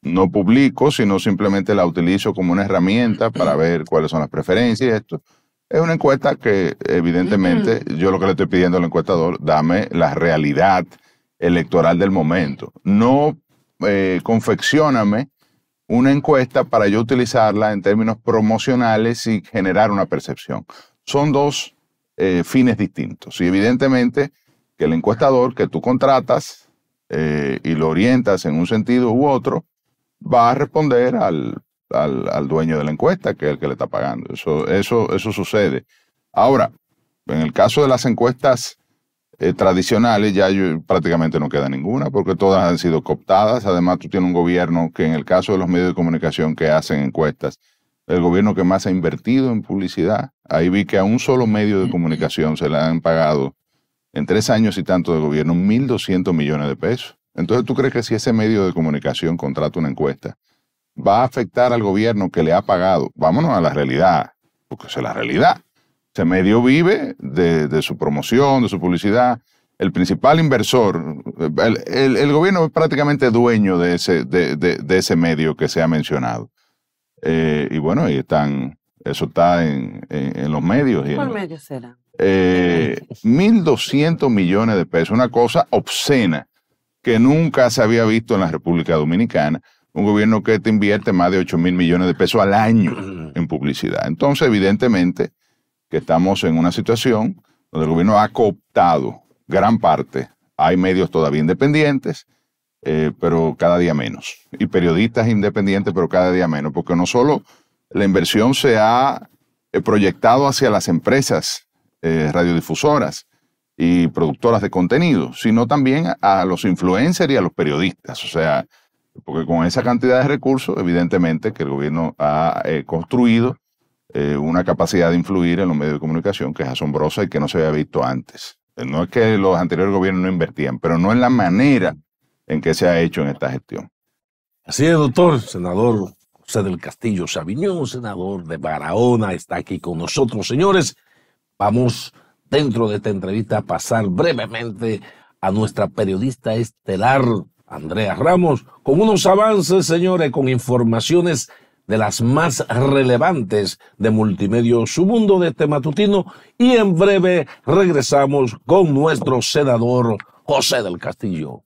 No publico, sino simplemente la utilizo como una herramienta para ver cuáles son las preferencias. Esto es una encuesta que, evidentemente, yo lo que le estoy pidiendo al encuestador, dame la realidad electoral del momento. No eh, confeccioname una encuesta para yo utilizarla en términos promocionales y generar una percepción. Son dos eh, fines distintos. Y evidentemente que el encuestador que tú contratas eh, y lo orientas en un sentido u otro, va a responder al, al, dueño de la encuesta, que es el que le está pagando. Eso, eso, eso sucede. Ahora, en el caso de las encuestas eh, tradicionales, ya prácticamente no queda ninguna, porque todas han sido cooptadas. Además, tú tienes un gobierno que en el caso de los medios de comunicación que hacen encuestas, el gobierno que más ha invertido en publicidad, ahí vi que a un solo medio de comunicación se le han pagado en tres años y tanto de gobierno 1.200 millones de pesos. Entonces, ¿tú crees que si ese medio de comunicación contrata una encuesta, va a afectar al gobierno que le ha pagado? Vámonos a la realidad, porque es la realidad. Ese medio vive de, su promoción, de su publicidad. El principal inversor, el, gobierno es prácticamente dueño de ese, de, ese medio que se ha mencionado. Eh, y bueno, ahí están, eso está en, los medios. ¿Cuál medio será? 1.200 eh, millones de pesos, una cosa obscena que nunca se había visto en la República Dominicana. Un gobierno que te invierte más de 8 mil millones de pesos al año en publicidad. Entonces, evidentemente, que estamos en una situación donde el gobierno ha cooptado gran parte. Hay medios todavía independientes, eh, pero cada día menos. Y periodistas independientes, pero cada día menos. Porque no solo la inversión se ha eh, proyectado hacia las empresas eh, radiodifusoras y productoras de contenido, sino también a los influencers y a los periodistas. O sea, porque con esa cantidad de recursos, evidentemente, que el gobierno ha construido, eh, una capacidad de influir en los medios de comunicación que es asombrosa y que no se había visto antes. Eh, no es que los anteriores gobiernos no invertían, pero no es la manera en que se ha hecho en esta gestión. Así es, doctor, senador José del Castillo Sabiñón, senador de Barahona, está aquí con nosotros. Señores, vamos dentro de esta entrevista a pasar brevemente a nuestra periodista estelar, Andrea Ramos, con unos avances, señores, con informaciones de las más relevantes de Multimedio Mundo de este matutino y en breve regresamos con nuestro senador José del Castillo.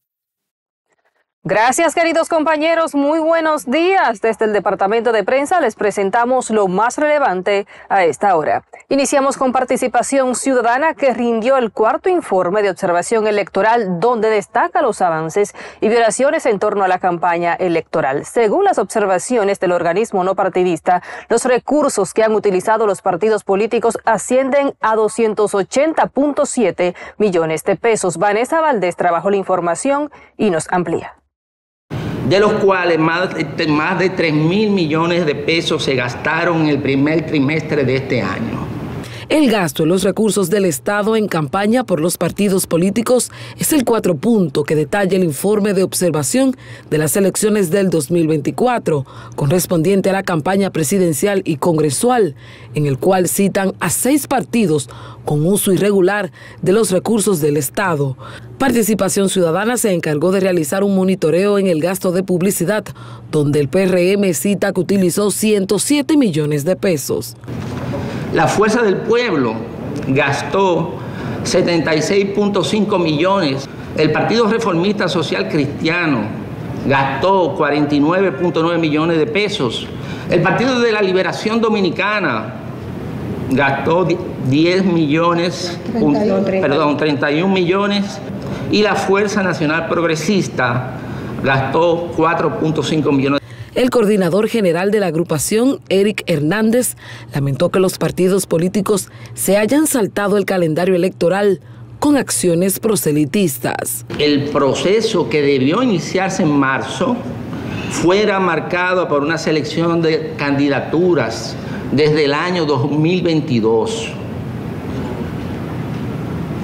Gracias queridos compañeros, muy buenos días. Desde el Departamento de Prensa les presentamos lo más relevante a esta hora. Iniciamos con participación ciudadana que rindió el cuarto informe de observación electoral donde destaca los avances y violaciones en torno a la campaña electoral. Según las observaciones del organismo no partidista, los recursos que han utilizado los partidos políticos ascienden a 280.7 millones de pesos. Vanessa Valdés trabajó la información y nos amplía de los cuales más, de 3 mil millones de pesos se gastaron en el primer trimestre de este año. El gasto en los recursos del Estado en campaña por los partidos políticos es el cuatro punto que detalla el informe de observación de las elecciones del 2024, correspondiente a la campaña presidencial y congresual, en el cual citan a seis partidos con uso irregular de los recursos del Estado. Participación Ciudadana se encargó de realizar un monitoreo en el gasto de publicidad, donde el PRM cita que utilizó 107 millones de pesos. La Fuerza del Pueblo gastó 76.5 millones. El Partido Reformista Social Cristiano gastó 49.9 millones de pesos. El Partido de la Liberación Dominicana gastó 10 millones, perdón, 31 millones y la Fuerza Nacional Progresista gastó 4.5 millones. El coordinador general de la agrupación, Eric Hernández, lamentó que los partidos políticos se hayan saltado el calendario electoral con acciones proselitistas. El proceso que debió iniciarse en marzo fuera marcado por una selección de candidaturas desde el año 2022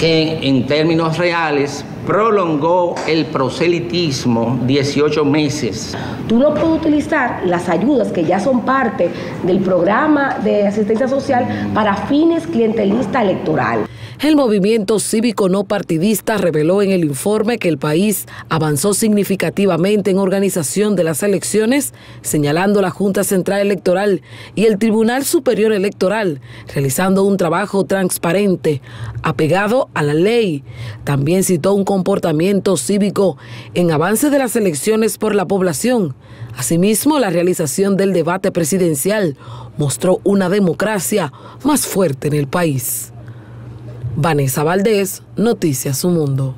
en términos reales prolongó el proselitismo 18 meses. Tú no puedes utilizar las ayudas que ya son parte del programa de asistencia social para fines clientelista electoral. El movimiento cívico no partidista reveló en el informe que el país avanzó significativamente en organización de las elecciones, señalando la Junta Central Electoral y el Tribunal Superior Electoral, realizando un trabajo transparente, apegado a la ley. También citó un comportamiento cívico en avance de las elecciones por la población. Asimismo, la realización del debate presidencial mostró una democracia más fuerte en el país. Vanessa Valdés, Noticias Su Mundo.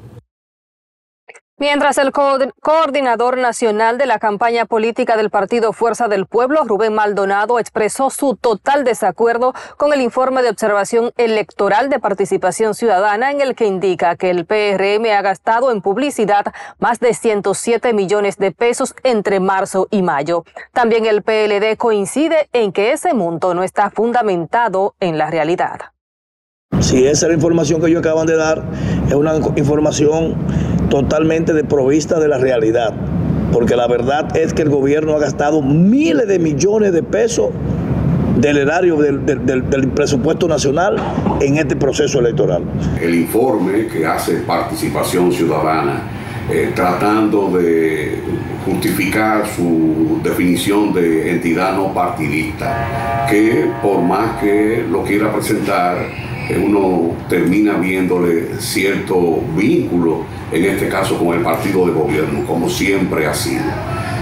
Mientras el coordinador nacional de la campaña política del partido Fuerza del Pueblo, Rubén Maldonado, expresó su total desacuerdo con el informe de observación electoral de participación ciudadana en el que indica que el PRM ha gastado en publicidad más de 107 millones de pesos entre marzo y mayo. También el PLD coincide en que ese monto no está fundamentado en la realidad. Si esa es la información que ellos acaban de dar, es una información totalmente desprovista de la realidad. Porque la verdad es que el gobierno ha gastado miles de millones de pesos del erario del, presupuesto nacional en este proceso electoral. El informe que hace participación ciudadana eh, tratando de justificar su definición de entidad no partidista, que por más que lo quiera presentar, eh, uno termina viéndole cierto vínculo, en este caso con el partido de gobierno, como siempre ha sido.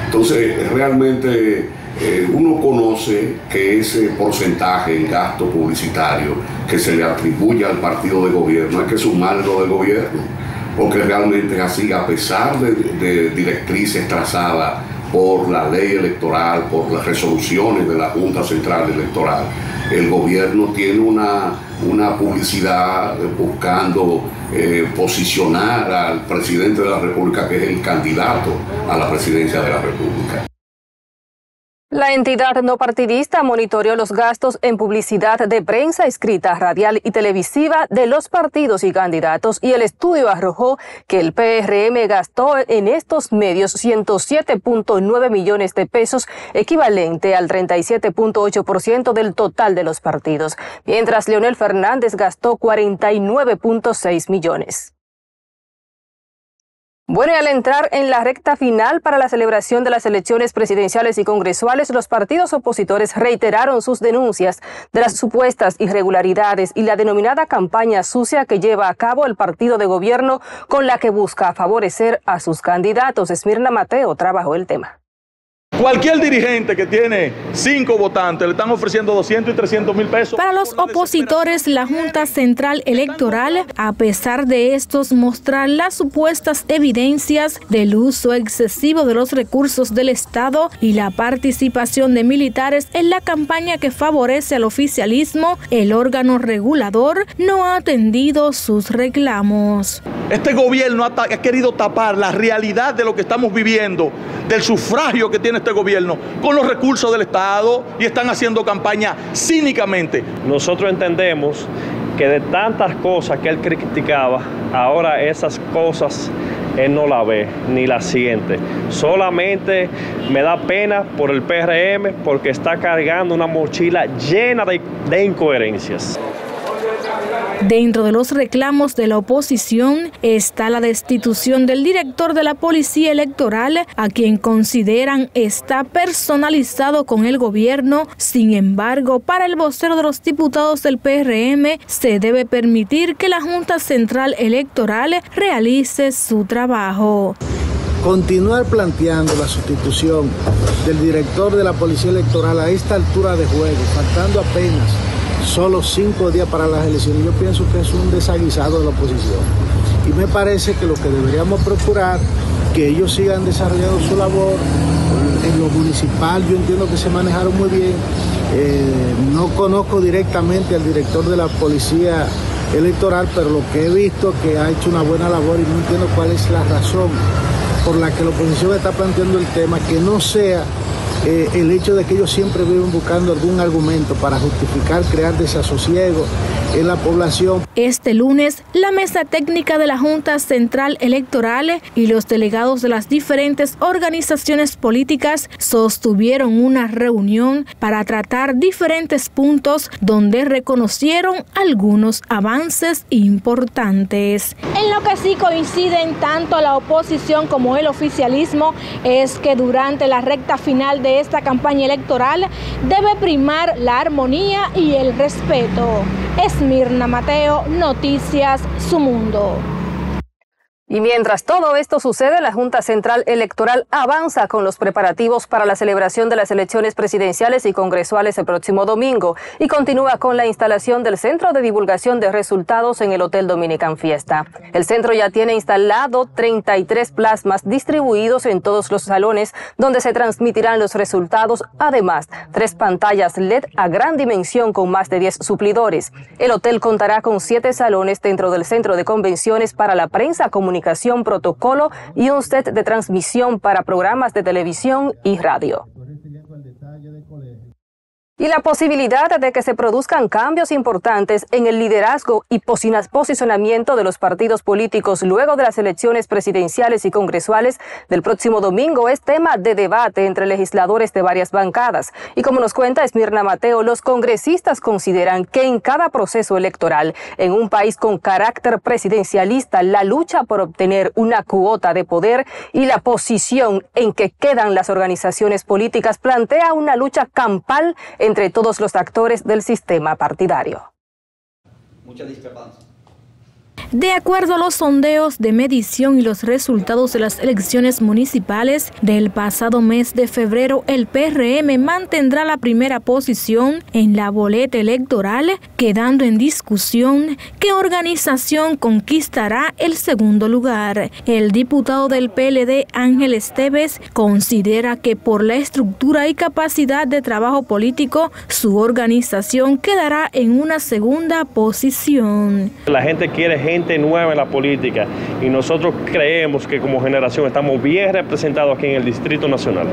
Entonces, realmente eh, uno conoce que ese porcentaje en gasto publicitario que se le atribuye al partido de gobierno es que es un maldo de gobierno, porque realmente es así, a pesar de directrices trazadas por la ley electoral, por las resoluciones de la Junta Central Electoral. El gobierno tiene una, publicidad buscando eh, posicionar al presidente de la República, que es el candidato a la presidencia de la República. La entidad no partidista monitoreó los gastos en publicidad de prensa escrita, radial y televisiva de los partidos y candidatos y el estudio arrojó que el PRM gastó en estos medios 107.9 millones de pesos, equivalente al 37.8% del total de los partidos, mientras Leonel Fernández gastó 49.6 millones. Bueno, al entrar en la recta final para la celebración de las elecciones presidenciales y congresuales, los partidos opositores reiteraron sus denuncias de las supuestas irregularidades y la denominada campaña sucia que lleva a cabo el partido de gobierno con la que busca favorecer a sus candidatos. Esmirna Mateo trabajó el tema. Cualquier dirigente que tiene cinco votantes le están ofreciendo 200 y 300 mil pesos. Para los opositores, la Junta Central Electoral, a pesar de estos, mostrar las supuestas evidencias del uso excesivo de los recursos del Estado y la participación de militares en la campaña que favorece al oficialismo, el órgano regulador no ha atendido sus reclamos. Este gobierno ha, ha querido tapar la realidad de lo que estamos viviendo, del sufragio que tiene este gobierno con los recursos del Estado y están haciendo campaña cínicamente. Nosotros entendemos que de tantas cosas que él criticaba, ahora esas cosas él no la ve ni la siente. Solamente me da pena por el PRM porque está cargando una mochila llena de, de incoherencias. Dentro de los reclamos de la oposición está la destitución del director de la Policía Electoral, a quien consideran está personalizado con el gobierno. Sin embargo, para el vocero de los diputados del PRM, se debe permitir que la Junta Central Electoral realice su trabajo continuar planteando la sustitución del director de la Policía Electoral a esta altura de juego, faltando apenas solo cinco días para las elecciones. Yo pienso que es un desaguisado de la oposición. Y me parece que lo que deberíamos procurar, que ellos sigan desarrollando su labor. En lo municipal yo entiendo que se manejaron muy bien. Eh, no conozco directamente al director de la policía electoral, pero lo que he visto que ha hecho una buena labor y no entiendo cuál es la razón por la que la oposición está planteando el tema, que no sea eh, el hecho de que ellos siempre viven buscando algún argumento para justificar crear desasosiego la población. Este lunes, la mesa técnica de la Junta Central Electoral y los delegados de las diferentes organizaciones políticas sostuvieron una reunión para tratar diferentes puntos donde reconocieron algunos avances importantes. En lo que sí coinciden tanto la oposición como el oficialismo es que durante la recta final de esta campaña electoral debe primar la armonía y el respeto. Es Mirna Mateo, Noticias Su Mundo. Y mientras todo esto sucede, la Junta Central Electoral avanza con los preparativos para la celebración de las elecciones presidenciales y congresuales el próximo domingo y continúa con la instalación del Centro de Divulgación de Resultados en el Hotel Dominican Fiesta. El centro ya tiene instalado 33 plasmas distribuidos en todos los salones donde se transmitirán los resultados, además tres pantallas LED a gran dimensión con más de 10 suplidores. El hotel contará con siete salones dentro del Centro de Convenciones para la Prensa Comunitaria comunicación, protocolo y un set de transmisión para programas de televisión y radio y la posibilidad de que se produzcan cambios importantes en el liderazgo y posicionamiento de los partidos políticos luego de las elecciones presidenciales y congresuales del próximo domingo es tema de debate entre legisladores de varias bancadas. Y como nos cuenta Esmirna Mateo, los congresistas consideran que en cada proceso electoral, en un país con carácter presidencialista, la lucha por obtener una cuota de poder y la posición en que quedan las organizaciones políticas plantea una lucha campal entre todos los actores del sistema partidario. De acuerdo a los sondeos de medición y los resultados de las elecciones municipales del pasado mes de febrero, el PRM mantendrá la primera posición en la boleta electoral, quedando en discusión qué organización conquistará el segundo lugar. El diputado del PLD, Ángel Esteves, considera que por la estructura y capacidad de trabajo político, su organización quedará en una segunda posición. La gente quiere gente nueva en la política y nosotros creemos que como generación estamos bien representados aquí en el Distrito Nacional.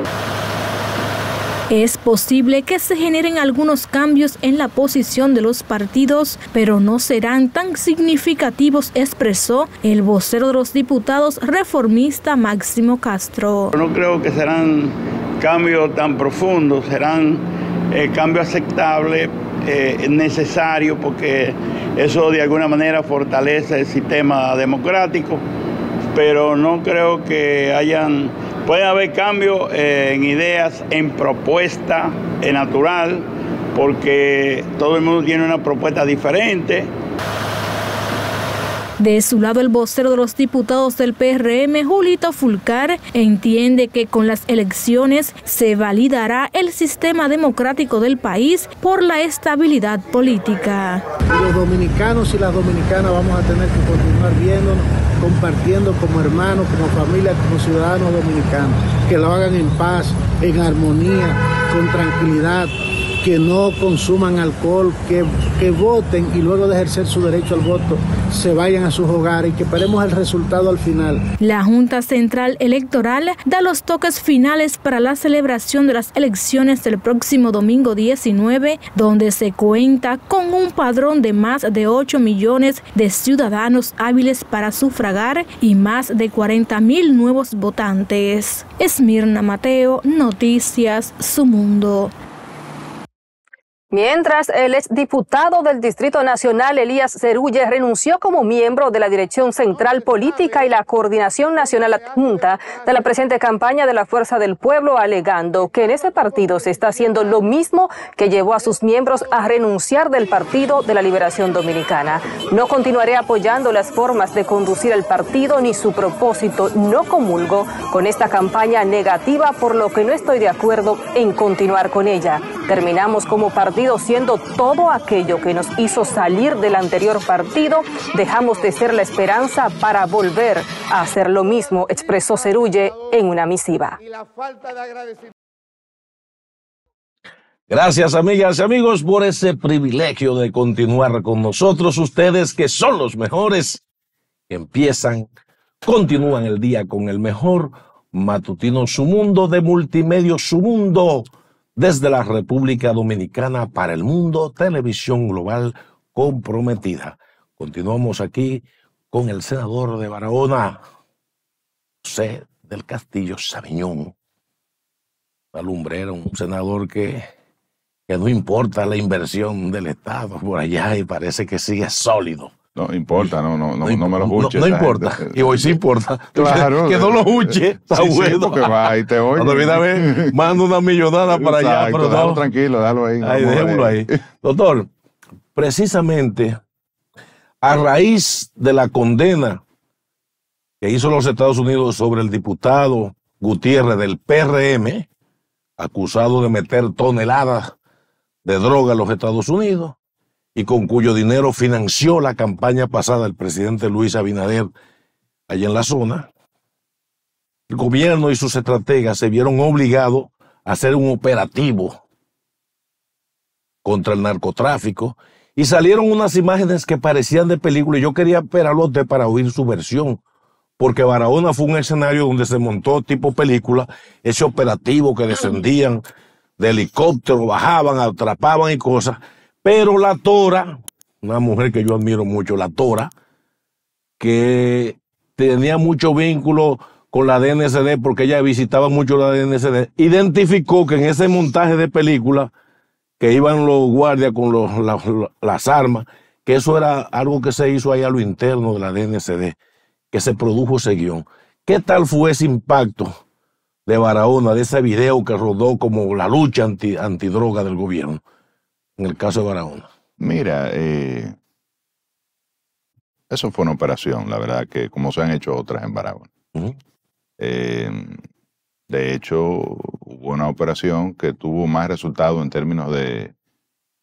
Es posible que se generen algunos cambios en la posición de los partidos, pero no serán tan significativos, expresó el vocero de los diputados reformista Máximo Castro. No creo que serán cambios tan profundos, serán eh, cambios aceptables, eh, necesarios, porque eso de alguna manera fortalece el sistema democrático, pero no creo que hayan, puede haber cambio eh, en ideas, en propuesta, en eh, natural, porque todo el mundo tiene una propuesta diferente. De su lado, el vocero de los diputados del PRM, Julito Fulcar, entiende que con las elecciones se validará el sistema democrático del país por la estabilidad política. Los dominicanos y las dominicanas vamos a tener que continuar viéndonos, compartiendo como hermanos, como familia, como ciudadanos dominicanos, que lo hagan en paz, en armonía, con tranquilidad, que no consuman alcohol, que, voten y luego de ejercer su derecho al voto se vayan a sus hogares y que paremos el resultado al final. La Junta Central Electoral da los toques finales para la celebración de las elecciones del próximo domingo 19, donde se cuenta con un padrón de más de 8 millones de ciudadanos hábiles para sufragar y más de 40 mil nuevos votantes. Esmirna Mateo, Noticias, Su Mundo. Mientras, el exdiputado del Distrito Nacional, Elías Cerulle, renunció como miembro de la Dirección Central Política y la Coordinación Nacional Adjunta de la presente campaña de la Fuerza del Pueblo, alegando que en ese partido se está haciendo lo mismo que llevó a sus miembros a renunciar del Partido de la Liberación Dominicana. No continuaré apoyando las formas de conducir el partido ni su propósito. No comulgo con esta campaña negativa, por lo que no estoy de acuerdo en continuar con ella. Terminamos como partido siendo todo aquello que nos hizo salir del anterior partido, dejamos de ser la esperanza para volver a hacer lo mismo, expresó Cerulle en una misiva. Gracias amigas y amigos por ese privilegio de continuar con nosotros, ustedes que son los mejores, empiezan, continúan el día con el mejor matutino, su mundo de multimedia, su mundo desde la República Dominicana para el mundo, televisión global comprometida. Continuamos aquí con el senador de Barahona, José del Castillo Sabiñón. La un senador que, que no importa la inversión del Estado por allá y parece que sigue sólido. No importa, no, no, no, me lo juche. No, importa. Y hoy sí importa. Claro. Que, no lo juche, está bueno. va y te oye. Cuando una millonada para allá. tranquilo, dalo ahí. Ahí, ahí. Doctor, precisamente a raíz de la condena que hizo los Estados Unidos sobre el diputado Gutiérrez del PRM, acusado de meter toneladas de droga a los Estados Unidos, y con cuyo dinero financió la campaña pasada el presidente Luis Abinader allí en la zona, el gobierno y sus estrategas se vieron obligados a hacer un operativo contra el narcotráfico y salieron unas imágenes que parecían de película y yo quería ver para oír su versión, porque Barahona fue un escenario donde se montó tipo película ese operativo que descendían de helicóptero, bajaban, atrapaban y cosas pero la Tora, una mujer que yo admiro mucho, la Tora, que tenía mucho vínculo con la DNCD porque ella visitaba mucho la DNCD, identificó que en ese montaje de película que iban los guardias con las armas, que eso era algo que se hizo ahí a lo interno de la DNCD, que se produjo ese guión. ¿Qué tal fue ese impacto de Barahona, de ese video que rodó como la lucha antidroga del gobierno? en el caso de Barahona? Mira, eh, eso fue una operación, la verdad, que como se han hecho otras en Barahona. Eh, de hecho, hubo una operación que tuvo más resultado en términos de,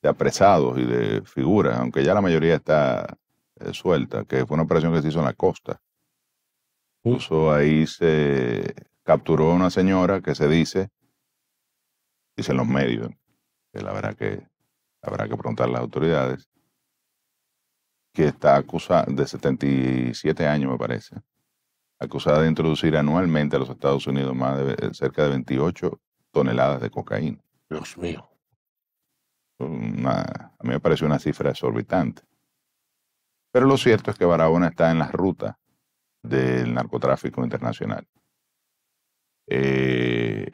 apresados y de figuras, aunque ya la mayoría está eh, suelta, que fue una operación que se hizo en la costa. Incluso ahí se capturó una señora que se dice, dicen los medios, que la verdad que habrá que preguntar a las autoridades, que está acusada de 77 años, me parece, acusada de introducir anualmente a los Estados Unidos más eh, cerca de 28 toneladas de cocaína. Dios mío. a mí me parece una cifra exorbitante. Pero lo cierto es que Barahona está en la ruta del narcotráfico internacional. Eh,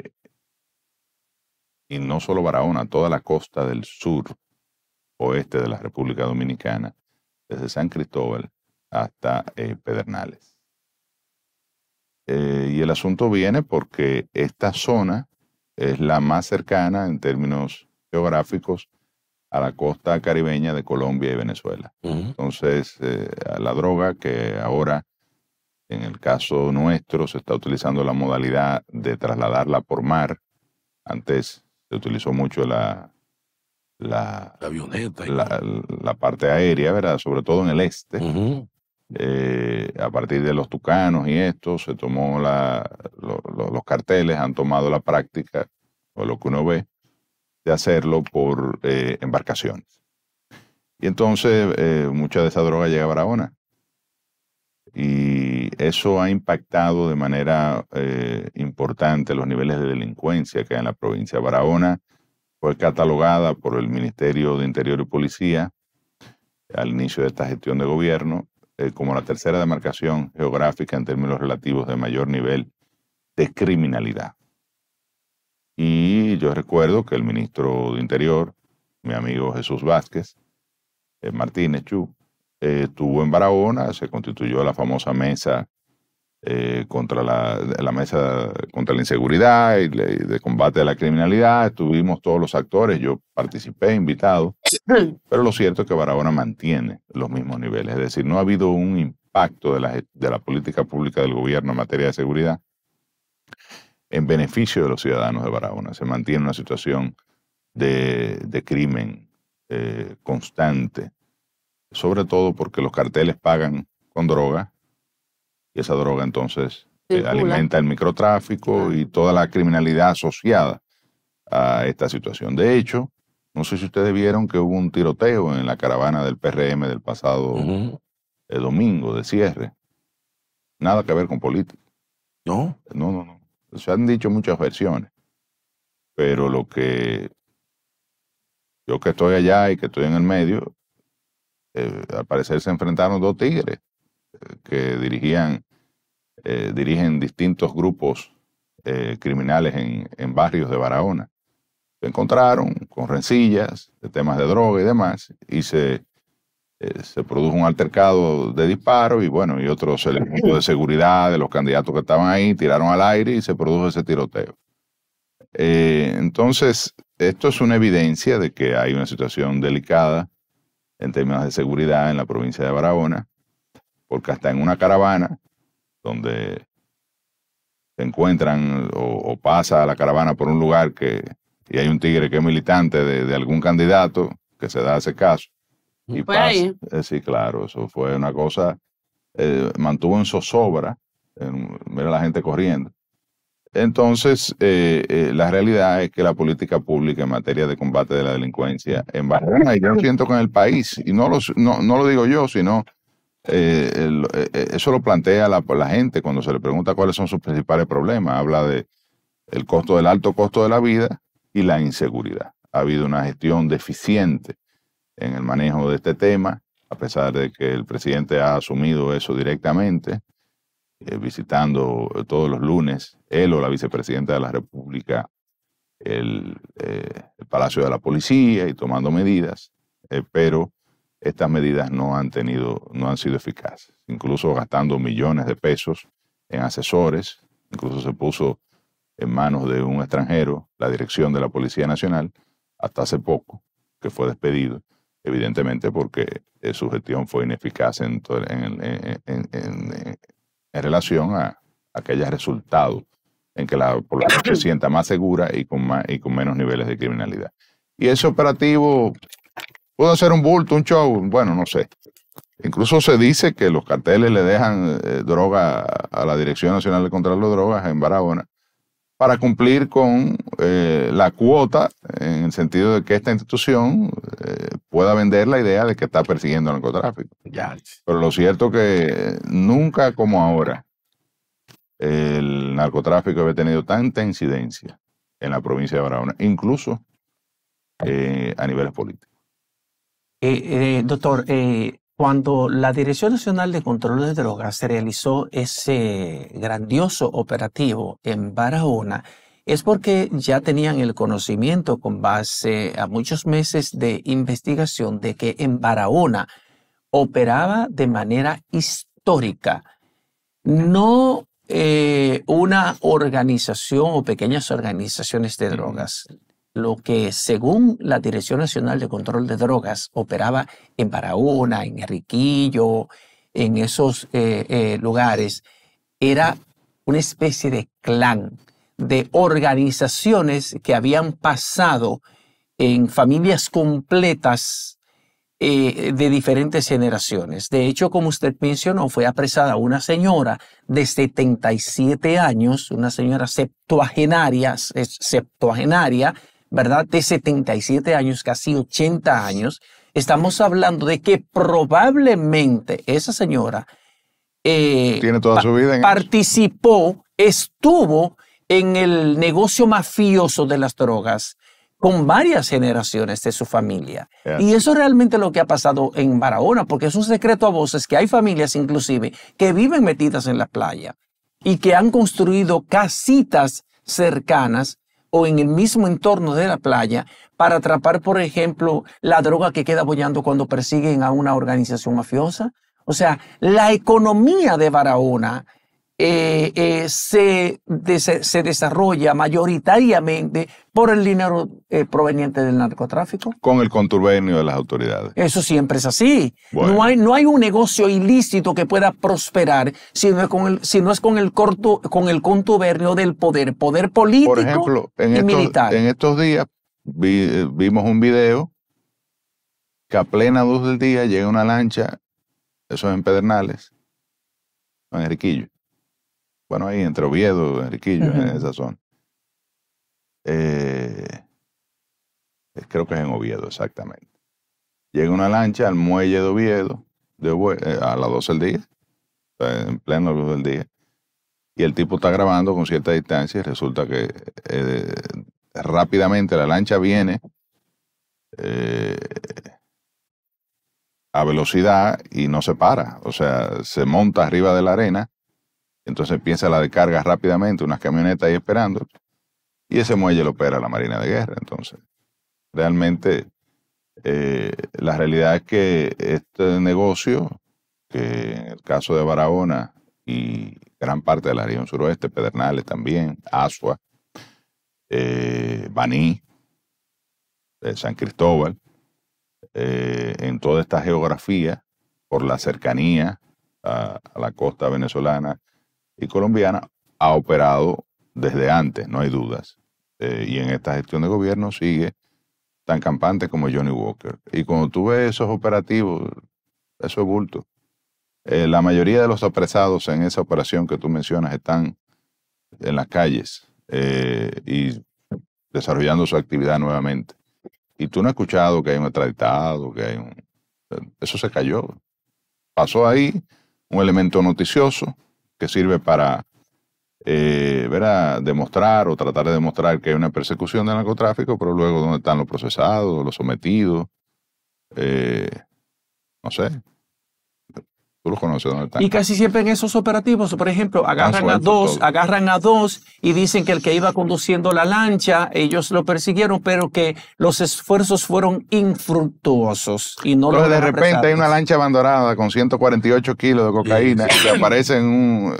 y no solo Barahona, toda la costa del sur oeste de la República Dominicana, desde San Cristóbal hasta eh, Pedernales. Eh, y el asunto viene porque esta zona es la más cercana en términos geográficos a la costa caribeña de Colombia y Venezuela. Entonces, eh, la droga que ahora, en el caso nuestro, se está utilizando la modalidad de trasladarla por mar. Antes se utilizó mucho la, la, avioneta. La, parte aérea, ¿verdad? Sobre todo en el este. Eh, a partir de los tucanos y esto, se tomó la, los carteles, han tomado la práctica, o lo que uno ve, de hacerlo por eh, embarcaciones. Y entonces eh, mucha de esa droga llega a Barahona y eso ha impactado de manera eh, importante los niveles de delincuencia que hay en la provincia. de Barahona fue catalogada por el Ministerio de Interior y Policía al inicio de esta gestión de gobierno eh, como la tercera demarcación geográfica en términos relativos de mayor nivel de criminalidad. Y yo recuerdo que el ministro de Interior, mi amigo Jesús Vázquez, eh, Martínez Chu, estuvo en Barahona, se constituyó la famosa mesa eh, contra la, mesa contra la inseguridad y, de combate a la criminalidad. Estuvimos todos los actores, yo participé, invitado, pero lo cierto es que Barahona mantiene los mismos niveles, es decir, no ha habido un impacto de la, política pública del gobierno en materia de seguridad en beneficio de los ciudadanos de Barahona. Se mantiene una situación de, crimen eh, constante sobre todo porque los carteles pagan con droga y esa droga entonces eh, alimenta el microtráfico y toda la criminalidad asociada a esta situación. De hecho, no sé si ustedes vieron que hubo un tiroteo en la caravana del PRM del pasado eh, domingo de cierre. Nada que ver con política. No. No, no, no. Se han dicho muchas versiones. Pero lo que yo que estoy allá y que estoy en el medio, eh, al parecer se enfrentaron dos tigres eh, que dirigían, eh, dirigen distintos grupos criminales en, barrios de Barahona. Se encontraron con rencillas de temas de droga y demás, y se, se produjo un altercado de disparos y bueno, y otros elementos de seguridad de los candidatos que estaban ahí tiraron al aire y se produjo ese tiroteo. entonces, esto es una evidencia de que hay una situación delicada en términos de seguridad en la provincia de Barahona, porque hasta en una caravana donde se encuentran o, pasa la caravana por un lugar que y hay un tigre que es militante de, algún candidato que se da ese caso. Y pues sí, claro, eso fue una cosa, eh, mantuvo en zozobra, mira la gente corriendo, entonces, eh, eh, la realidad es que la política pública en materia de combate de la delincuencia en Barcelona, y yo siento con el país, y no, no, lo digo yo, sino eh, eh, eso lo plantea la, la, gente cuando se le pregunta cuáles son sus principales problemas. Habla de el costo del alto costo de la vida y la inseguridad. Ha habido una gestión deficiente en el manejo de este tema, a pesar de que el presidente ha asumido eso directamente. Eh, visitando eh, todos los lunes, él o la vicepresidenta de la República, el, eh, Palacio de la Policía y tomando medidas, pero estas medidas no han, tenido, no han sido eficaces, incluso gastando millones de pesos en asesores, incluso se puso en manos de un extranjero la dirección de la Policía Nacional hasta hace poco, que fue despedido, evidentemente porque su gestión fue ineficaz en, en en relación a, aquellos resultados en que la población se sienta más segura y con, más, y con menos niveles de criminalidad. Y ese operativo pudo ser un bulto, un show, bueno, no sé. Incluso se dice que los carteles le dejan eh, droga a la Dirección Nacional de Control de Drogas en Barahona para cumplir con eh, la cuota, en el sentido de que esta institución eh, pueda vender la idea de que está persiguiendo el narcotráfico. Pero lo cierto es que nunca como ahora el narcotráfico había tenido tanta incidencia en la provincia de Barahona, incluso eh, a niveles políticos. doctor, eh, cuando la Dirección Nacional de Control de Drogas realizó ese grandioso operativo en Barahona, es porque ya tenían el conocimiento con base a muchos meses de investigación de que en Barahona operaba de manera histórica, no eh, una organización o pequeñas organizaciones de drogas lo que según la Dirección Nacional de Control de Drogas operaba en Barahona, en Enriquillo, en esos eh, eh, lugares, era una especie de clan, de organizaciones que habían pasado en familias completas eh, de diferentes generaciones. De hecho, como usted mencionó, fue apresada una señora de 77 años, una señora septuagenaria, septuagenaria ¿verdad? De 77 años, casi 80 años, estamos hablando de que probablemente esa señora eh, Tiene toda su vida participó, estuvo en el negocio mafioso de las drogas con varias generaciones de su familia. Y eso realmente lo que ha pasado en Barahona, porque es un secreto a voces que hay familias inclusive que viven metidas en la playa y que han construido casitas cercanas o en el mismo entorno de la playa para atrapar, por ejemplo, la droga que queda bollando cuando persiguen a una organización mafiosa. O sea, la economía de Barahona eh, eh, se, desarrolla mayoritariamente por el dinero eh, proveniente del narcotráfico. Con el contubernio de las autoridades. Eso siempre es así. No, hay, no hay un negocio ilícito que pueda prosperar si no es con el, si es con el, con el contubernio del poder, poder político por ejemplo, en estos, En estos días vimos un video que a plena luz del día llega una lancha, eso es en Pedernales, en Enriquillo bueno, ahí entre Oviedo, Enriquillo, en esa zona. Eh, eh, creo que es en Oviedo, exactamente. Llega una lancha al muelle de Oviedo de eh, a las 12 del día, en pleno luz del día. Y el tipo está grabando con cierta distancia y resulta que rápidamente la lancha viene a velocidad y no se para. O sea, se monta arriba de la arena entonces piensa la descarga rápidamente, unas camionetas ahí esperando, y ese muelle lo opera la Marina de Guerra. Entonces, realmente, eh, la realidad es que este negocio, que en el caso de Barahona y gran parte de la región suroeste, Pedernales también, Asua, eh, Baní, eh, San Cristóbal, en toda esta geografía, por la cercanía a la costa venezolana, colombiana ha operado desde antes, no hay dudas. Eh, y en esta gestión de gobierno sigue tan campante como Johnny Walker. Y cuando tú ves esos operativos, eso es bulto. Eh, la mayoría de los apresados en esa operación que tú mencionas están en las calles eh, y desarrollando su actividad nuevamente. Y tú no has escuchado que hay un extraditado, que hay un... Eso se cayó. Pasó ahí un elemento noticioso, que sirve para eh, demostrar o tratar de demostrar que hay una persecución del narcotráfico, pero luego dónde están los procesados, los sometidos, eh, no sé, y casi siempre en esos operativos, por ejemplo, agarran a dos, agarran a dos y dicen que el que iba conduciendo la lancha, ellos lo persiguieron, pero que los esfuerzos fueron infructuosos y no de repente hay una lancha abandonada con 148 kilos de cocaína que aparece en un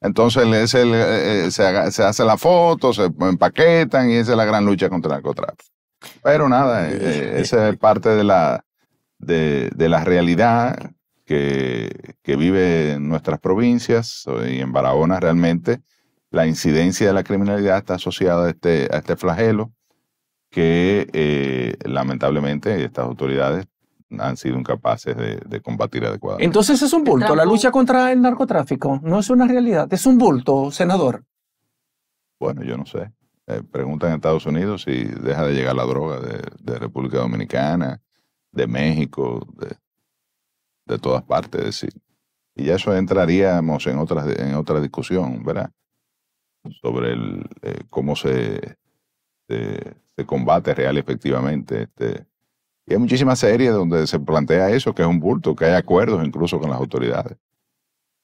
entonces eh, se, hace la foto, se empaquetan y esa es la gran lucha contra el narcotráfico. Pero nada, eh, esa es parte de la, de, de la realidad que, vive en nuestras provincias eh, y en Barahona realmente la incidencia de la criminalidad está asociada a este, a este flagelo que eh, lamentablemente estas autoridades han sido incapaces de, combatir adecuadamente. Entonces es un bulto, la lucha contra el narcotráfico no es una realidad, es un bulto, senador. Bueno, yo no sé. Eh, preguntan en Estados Unidos si deja de llegar la droga de, de República Dominicana, de México, de, de todas partes. decir, y ya eso entraríamos en otra, en otra discusión, ¿verdad? Sobre el, eh, cómo se, se, combate real efectivamente. Este. Y hay muchísimas series donde se plantea eso, que es un bulto, que hay acuerdos incluso con las autoridades.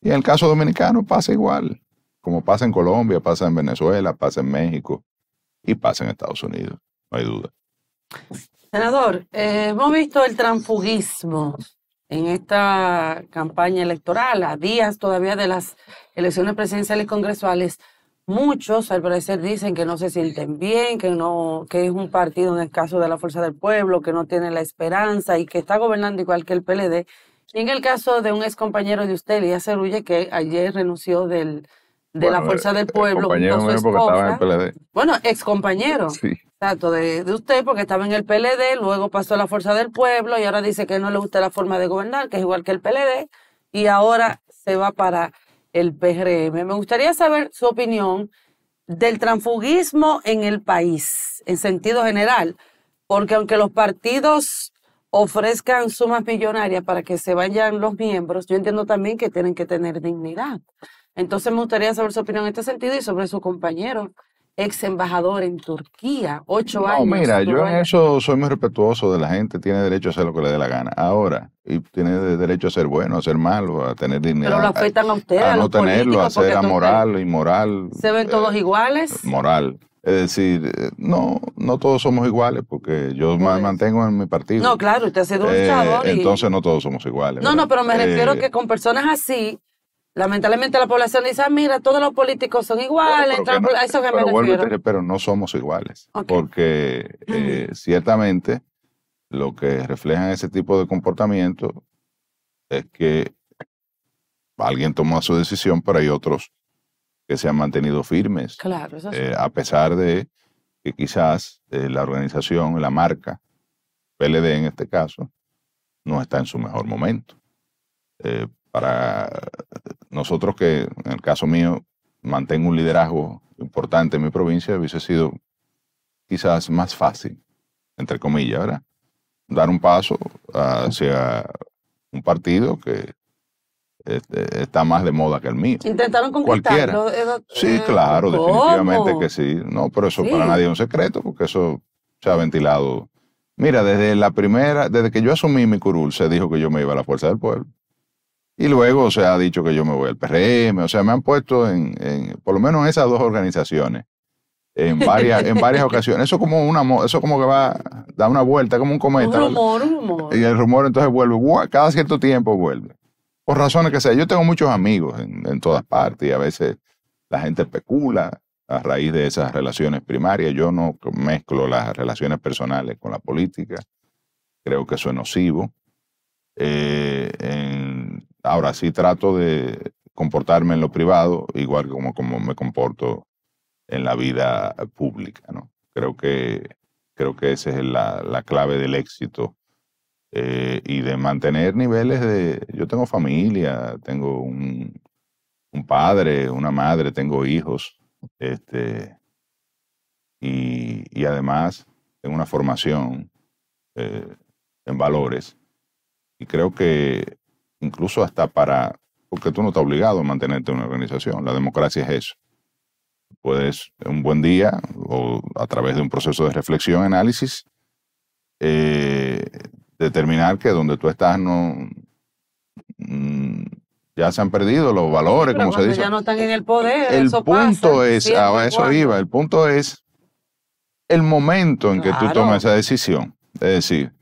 Y en el caso dominicano pasa igual, como pasa en Colombia, pasa en Venezuela, pasa en México y pasa en Estados Unidos, no hay duda. Senador, eh, hemos visto el transfugismo en esta campaña electoral, a días todavía de las elecciones presidenciales y congresuales, muchos al parecer dicen que no se sienten bien, que no, que es un partido en el caso de la fuerza del pueblo, que no tiene la esperanza y que está gobernando igual que el PLD. Y en el caso de un ex compañero de usted, Elías Cerulle, que ayer renunció del, de la Fuerza del Pueblo. Bueno, ex compañero. Exacto, de, de, usted, porque estaba en el PLD, luego pasó a la Fuerza del Pueblo y ahora dice que no le gusta la forma de gobernar, que es igual que el PLD, y ahora se va para el PRM. Me gustaría saber su opinión del transfugismo en el país, en sentido general, porque aunque los partidos ofrezcan sumas millonarias para que se vayan los miembros, yo entiendo también que tienen que tener dignidad. Entonces me gustaría saber su opinión en este sentido y sobre su compañero, ex embajador en Turquía, ocho no, años. Mira, yo en eso soy muy respetuoso de la gente, tiene derecho a hacer lo que le dé la gana. Ahora, y tiene derecho a ser bueno, a ser malo, a tener dignidad. Pero lo afectan a, ustedes, a, no tenerlo, a ser amoral, inmoral. ¿Se ven eh, todos iguales? Moral. Es decir, eh, no, no todos somos iguales porque yo me pues. mantengo en mi partido. No, claro, usted ha sido un eh, luchador. Entonces no todos somos iguales. No, no, pero me refiero que con personas así Lamentablemente la población dice, ah, mira, todos los políticos son iguales. Pero, no, que me pero no somos iguales, porque eh, ciertamente lo que refleja ese tipo de comportamiento es que alguien tomó su decisión, pero hay otros que se han mantenido firmes, claro, eh, a pesar de que quizás eh, la organización, la marca, PLD en este caso, no está en su mejor momento para nosotros que, en el caso mío, mantengo un liderazgo importante en mi provincia, hubiese sido quizás más fácil, entre comillas, ¿verdad? Dar un paso hacia un partido que este, está más de moda que el mío. Intentaron conquistarlo. Cualquiera. Sí, claro, definitivamente que sí. No, pero eso para nadie es un secreto, porque eso se ha ventilado. Mira, desde la primera, desde que yo asumí mi curul, se dijo que yo me iba a la fuerza del pueblo. Y luego se ha dicho que yo me voy al PRM, o sea, me han puesto en, por lo menos en esas dos organizaciones, en varias, en varias ocasiones. Eso como una, eso como que va, da una vuelta, como un cometa. Y el rumor entonces vuelve, cada cierto tiempo vuelve. Por razones que sea. Yo tengo muchos amigos en, todas partes y a veces la gente especula a raíz de esas relaciones primarias. Yo no mezclo las relaciones personales con la política. Creo que eso es nocivo. Eh, en, Ahora sí trato de comportarme en lo privado, igual como, como me comporto en la vida pública. ¿no? Creo, que, creo que esa es la, la clave del éxito eh, y de mantener niveles de... Yo tengo familia, tengo un, un padre, una madre, tengo hijos, este, y, y además tengo una formación eh, en valores. Y creo que incluso hasta para, porque tú no estás obligado a mantenerte en una organización, la democracia es eso. Puedes un buen día o a través de un proceso de reflexión, análisis, eh, determinar que donde tú estás no... Mm, ya se han perdido los valores, como se dice. Ya no están en el poder. El punto es, eso iba, el punto es el momento en que tú tomas esa decisión. Es decir,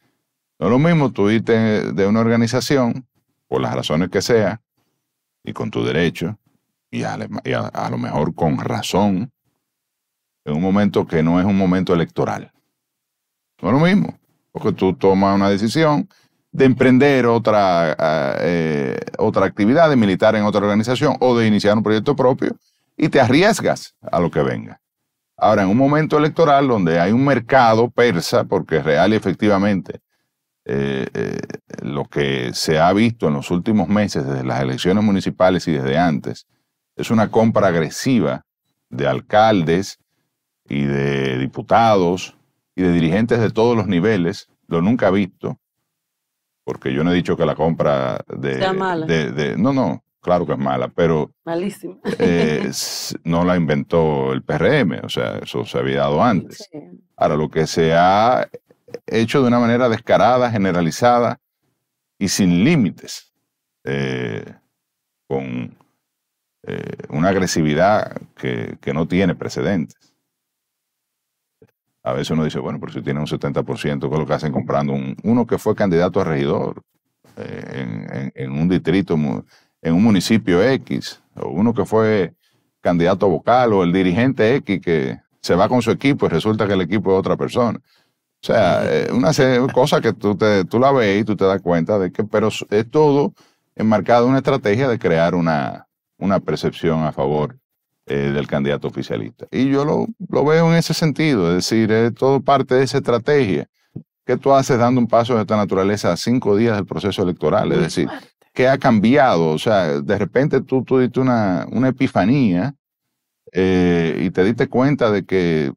no es lo mismo tú irte de una organización por las razones que sea, y con tu derecho, y, a, lo mejor con razón, en un momento que no es un momento electoral. No es lo mismo, porque tú tomas una decisión de emprender otra, eh, eh, otra actividad, de militar en otra organización o de iniciar un proyecto propio y te arriesgas a lo que venga. Ahora, en un momento electoral donde hay un mercado persa, porque real y efectivamente eh, eh, lo que se ha visto en los últimos meses, desde las elecciones municipales y desde antes, es una compra agresiva de alcaldes y de diputados y de dirigentes de todos los niveles, lo nunca visto, porque yo no he dicho que la compra de... no, no, claro que es mala, pero... Malísima. Eh, no la inventó el PRM, o sea, eso se había dado antes. Ahora, lo que se ha hecho de una manera descarada, generalizada y sin límites, eh, con eh, una agresividad que, no tiene precedentes. A veces uno dice, bueno, pero si tiene un 70% con lo que hacen comprando uno que fue candidato a regidor eh, en, un distrito, en un municipio X, o uno que fue candidato vocal, o el dirigente X que se va con su equipo y resulta que el equipo es otra persona. O sea, eh, una cosa que tú, tú la ves y tú te das cuenta de que, pero es todo enmarcado en una estrategia de crear una, percepción a favor eh, del candidato oficialista. Y yo lo, veo en ese sentido, es decir, es todo parte de esa estrategia que tú haces dando un paso de esta naturaleza a cinco días del proceso electoral, es decir, ¿qué ha cambiado, o sea, de repente tú diste una, epifanía eh, y te diste cuenta de que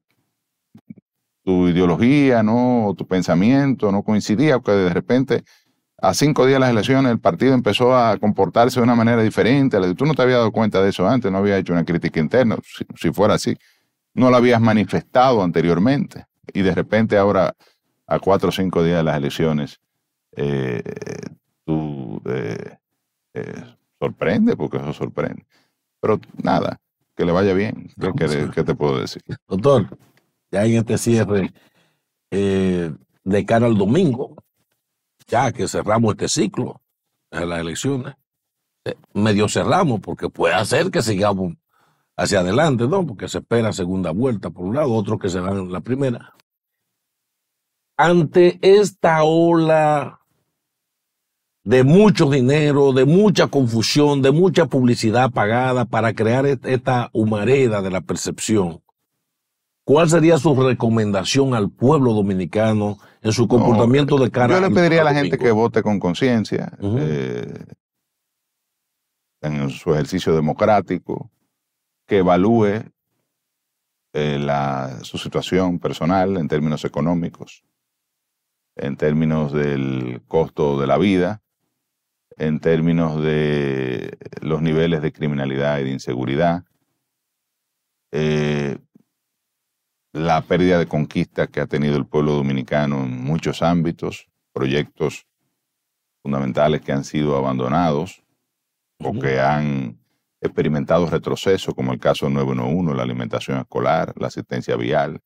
tu ideología, ¿no? tu pensamiento no coincidía, porque de repente a cinco días de las elecciones el partido empezó a comportarse de una manera diferente. Tú no te habías dado cuenta de eso antes, no había hecho una crítica interna, si, fuera así. No lo habías manifestado anteriormente. Y de repente ahora, a cuatro o cinco días de las elecciones, eh, tú eh, eh, sorprende, porque eso sorprende. Pero nada, que le vaya bien. ¿Qué, te puedo decir? Doctor, ya en este cierre, eh, de cara al domingo, ya que cerramos este ciclo de las elecciones, eh, medio cerramos, porque puede hacer que sigamos hacia adelante, ¿no? Porque se espera segunda vuelta por un lado, otro que se van en la primera. Ante esta ola de mucho dinero, de mucha confusión, de mucha publicidad pagada para crear e-, esta humareda de la percepción, ¿Cuál sería su recomendación al pueblo dominicano en su comportamiento de cara a Yo le pediría a la gente que vote con conciencia eh, en su ejercicio democrático, que evalúe eh, su situación personal en términos económicos, en términos del costo de la vida, en términos de los niveles de criminalidad y de inseguridad. Eh, la pérdida de conquistas que ha tenido el pueblo dominicano en muchos ámbitos, proyectos fundamentales que han sido abandonados o que han experimentado retroceso como el caso 911, la alimentación escolar, la asistencia vial,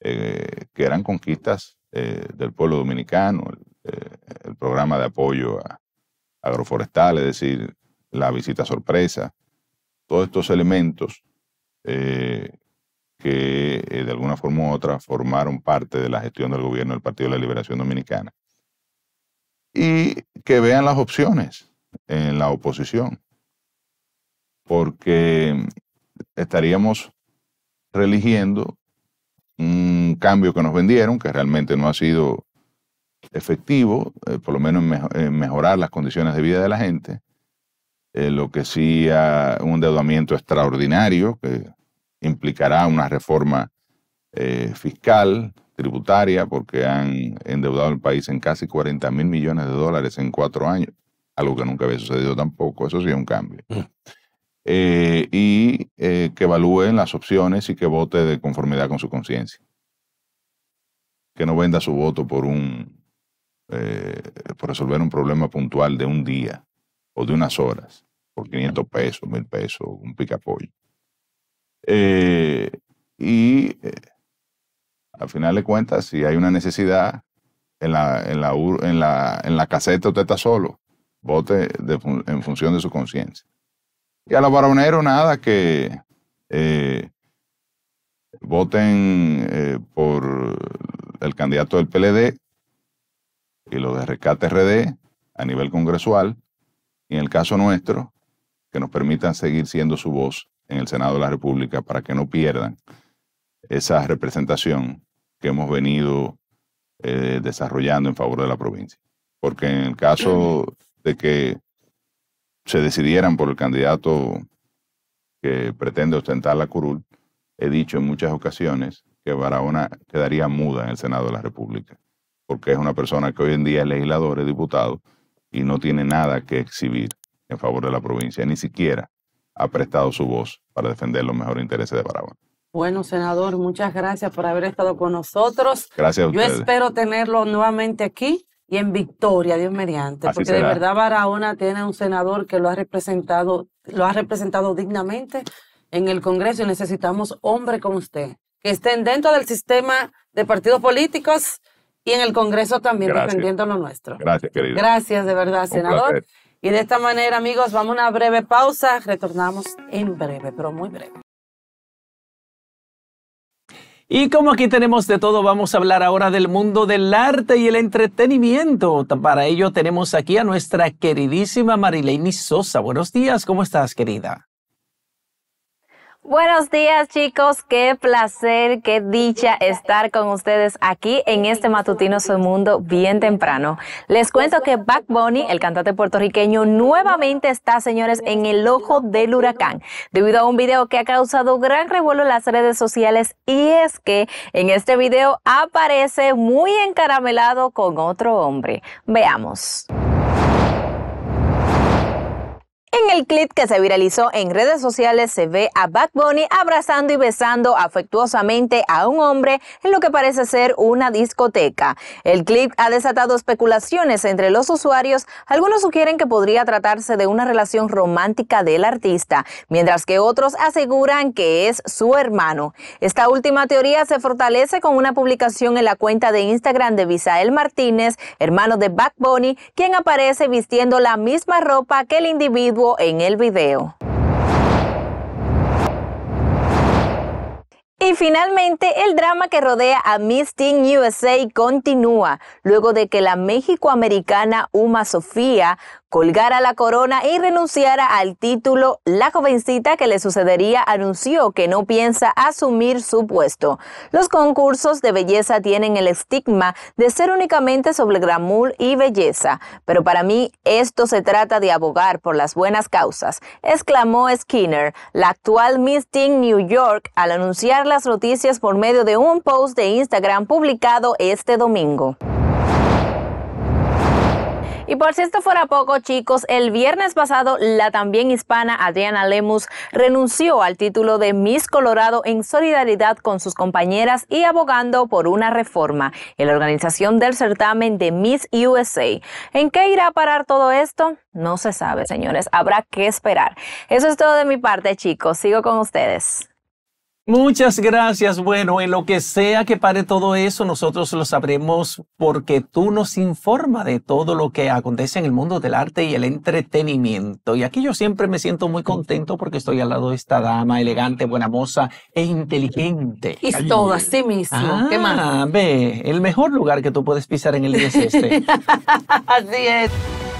eh, que eran conquistas eh, del pueblo dominicano, el eh, programa de apoyo agroforestal, es decir, la visita sorpresa, todos estos elementos que eh, de alguna forma u otra formaron parte de la gestión del gobierno del Partido de la Liberación Dominicana. Y que vean las opciones en la oposición, porque estaríamos religiendo un cambio que nos vendieron, que realmente no ha sido efectivo, eh, por lo menos en, mejorar las condiciones de vida de la gente, eh, lo que sí ha un endeudamiento extraordinario, que implicará una reforma eh, fiscal, tributaria, porque han endeudado al país en casi 40 mil millones de dólares en cuatro años, algo que nunca había sucedido tampoco, eso sí es un cambio. Mm. Eh, y eh, que evalúen las opciones y que vote de conformidad con su conciencia. Que no venda su voto por un por resolver un problema puntual de un día o de unas horas, por 500 pesos, 1000 pesos, un picapollo. Eh, y eh, al final de cuentas, si hay una necesidad, en la, en la, caseta usted está solo, vote en función de su conciencia. Y a los varoneros, nada, que eh, voten por el candidato del PLD y lo de Rescate RD a nivel congresual, y en el caso nuestro, que nos permitan seguir siendo su voz en el Senado de la República para que no pierdan esa representación que hemos venido eh, desarrollando en favor de la provincia. Porque en el caso de que se decidieran por el candidato que pretende ostentar la curul, he dicho en muchas ocasiones que Barahona quedaría muda en el Senado de la República, porque es una persona que hoy en día es legislador, es diputado, y no tiene nada que exhibir en favor de la provincia, ni siquiera ha prestado su voz para defender los mejores intereses de Barahona. Bueno, senador, muchas gracias por haber estado con nosotros. Gracias Yo espero tenerlo nuevamente aquí y en victoria, Dios mediante, porque de verdad Barahona tiene un senador que lo ha representado, lo ha representado dignamente en el Congreso y necesitamos hombres como usted, que estén dentro del sistema de partidos políticos y en el Congreso también defendiendo lo nuestro. Gracias, querido. Gracias, de verdad, senador. Y de esta manera, amigos, vamos a una breve pausa. Retornamos en breve, pero muy breve. Y como aquí tenemos de todo, vamos a hablar ahora del mundo del arte y el entretenimiento. Para ello tenemos aquí a nuestra queridísima Marilene Sosa. Buenos días, ¿cómo estás, querida? Buenos días chicos, qué placer, qué dicha estar con ustedes aquí en este matutino su Mundo bien temprano. Les cuento que Back Bunny, el cantante puertorriqueño, nuevamente está, señores, en el ojo del huracán, debido a un video que ha causado gran revuelo en las redes sociales y es que en este video aparece muy encaramelado con otro hombre. Veamos. En el clip que se viralizó en redes sociales se ve a Bad Bunny abrazando y besando afectuosamente a un hombre en lo que parece ser una discoteca. El clip ha desatado especulaciones entre los usuarios. Algunos sugieren que podría tratarse de una relación romántica del artista, mientras que otros aseguran que es su hermano. Esta última teoría se fortalece con una publicación en la cuenta de Instagram de Bisael Martínez, hermano de Bad Bunny, quien aparece vistiendo la misma ropa que el individuo en el video. Y finalmente, el drama que rodea a Miss Teen USA continúa, luego de que la mexicoamericana Uma Sofía colgara la corona y renunciara al título, la jovencita que le sucedería anunció que no piensa asumir su puesto. Los concursos de belleza tienen el estigma de ser únicamente sobre glamour y belleza, pero para mí esto se trata de abogar por las buenas causas, exclamó Skinner, la actual Miss Teen New York, al anunciar las noticias por medio de un post de Instagram publicado este domingo. Y por si esto fuera poco, chicos, el viernes pasado la también hispana Adriana Lemus renunció al título de Miss Colorado en solidaridad con sus compañeras y abogando por una reforma en la organización del certamen de Miss USA. ¿En qué irá a parar todo esto? No se sabe, señores. Habrá que esperar. Eso es todo de mi parte, chicos. Sigo con ustedes. Muchas gracias. Bueno, en lo que sea que pare todo eso, nosotros lo sabremos porque tú nos informa de todo lo que acontece en el mundo del arte y el entretenimiento. Y aquí yo siempre me siento muy contento porque estoy al lado de esta dama elegante, buena moza e inteligente. Y todo así mismo. ¿Qué ah, Ve, el mejor lugar que tú puedes pisar en el día es este. así es.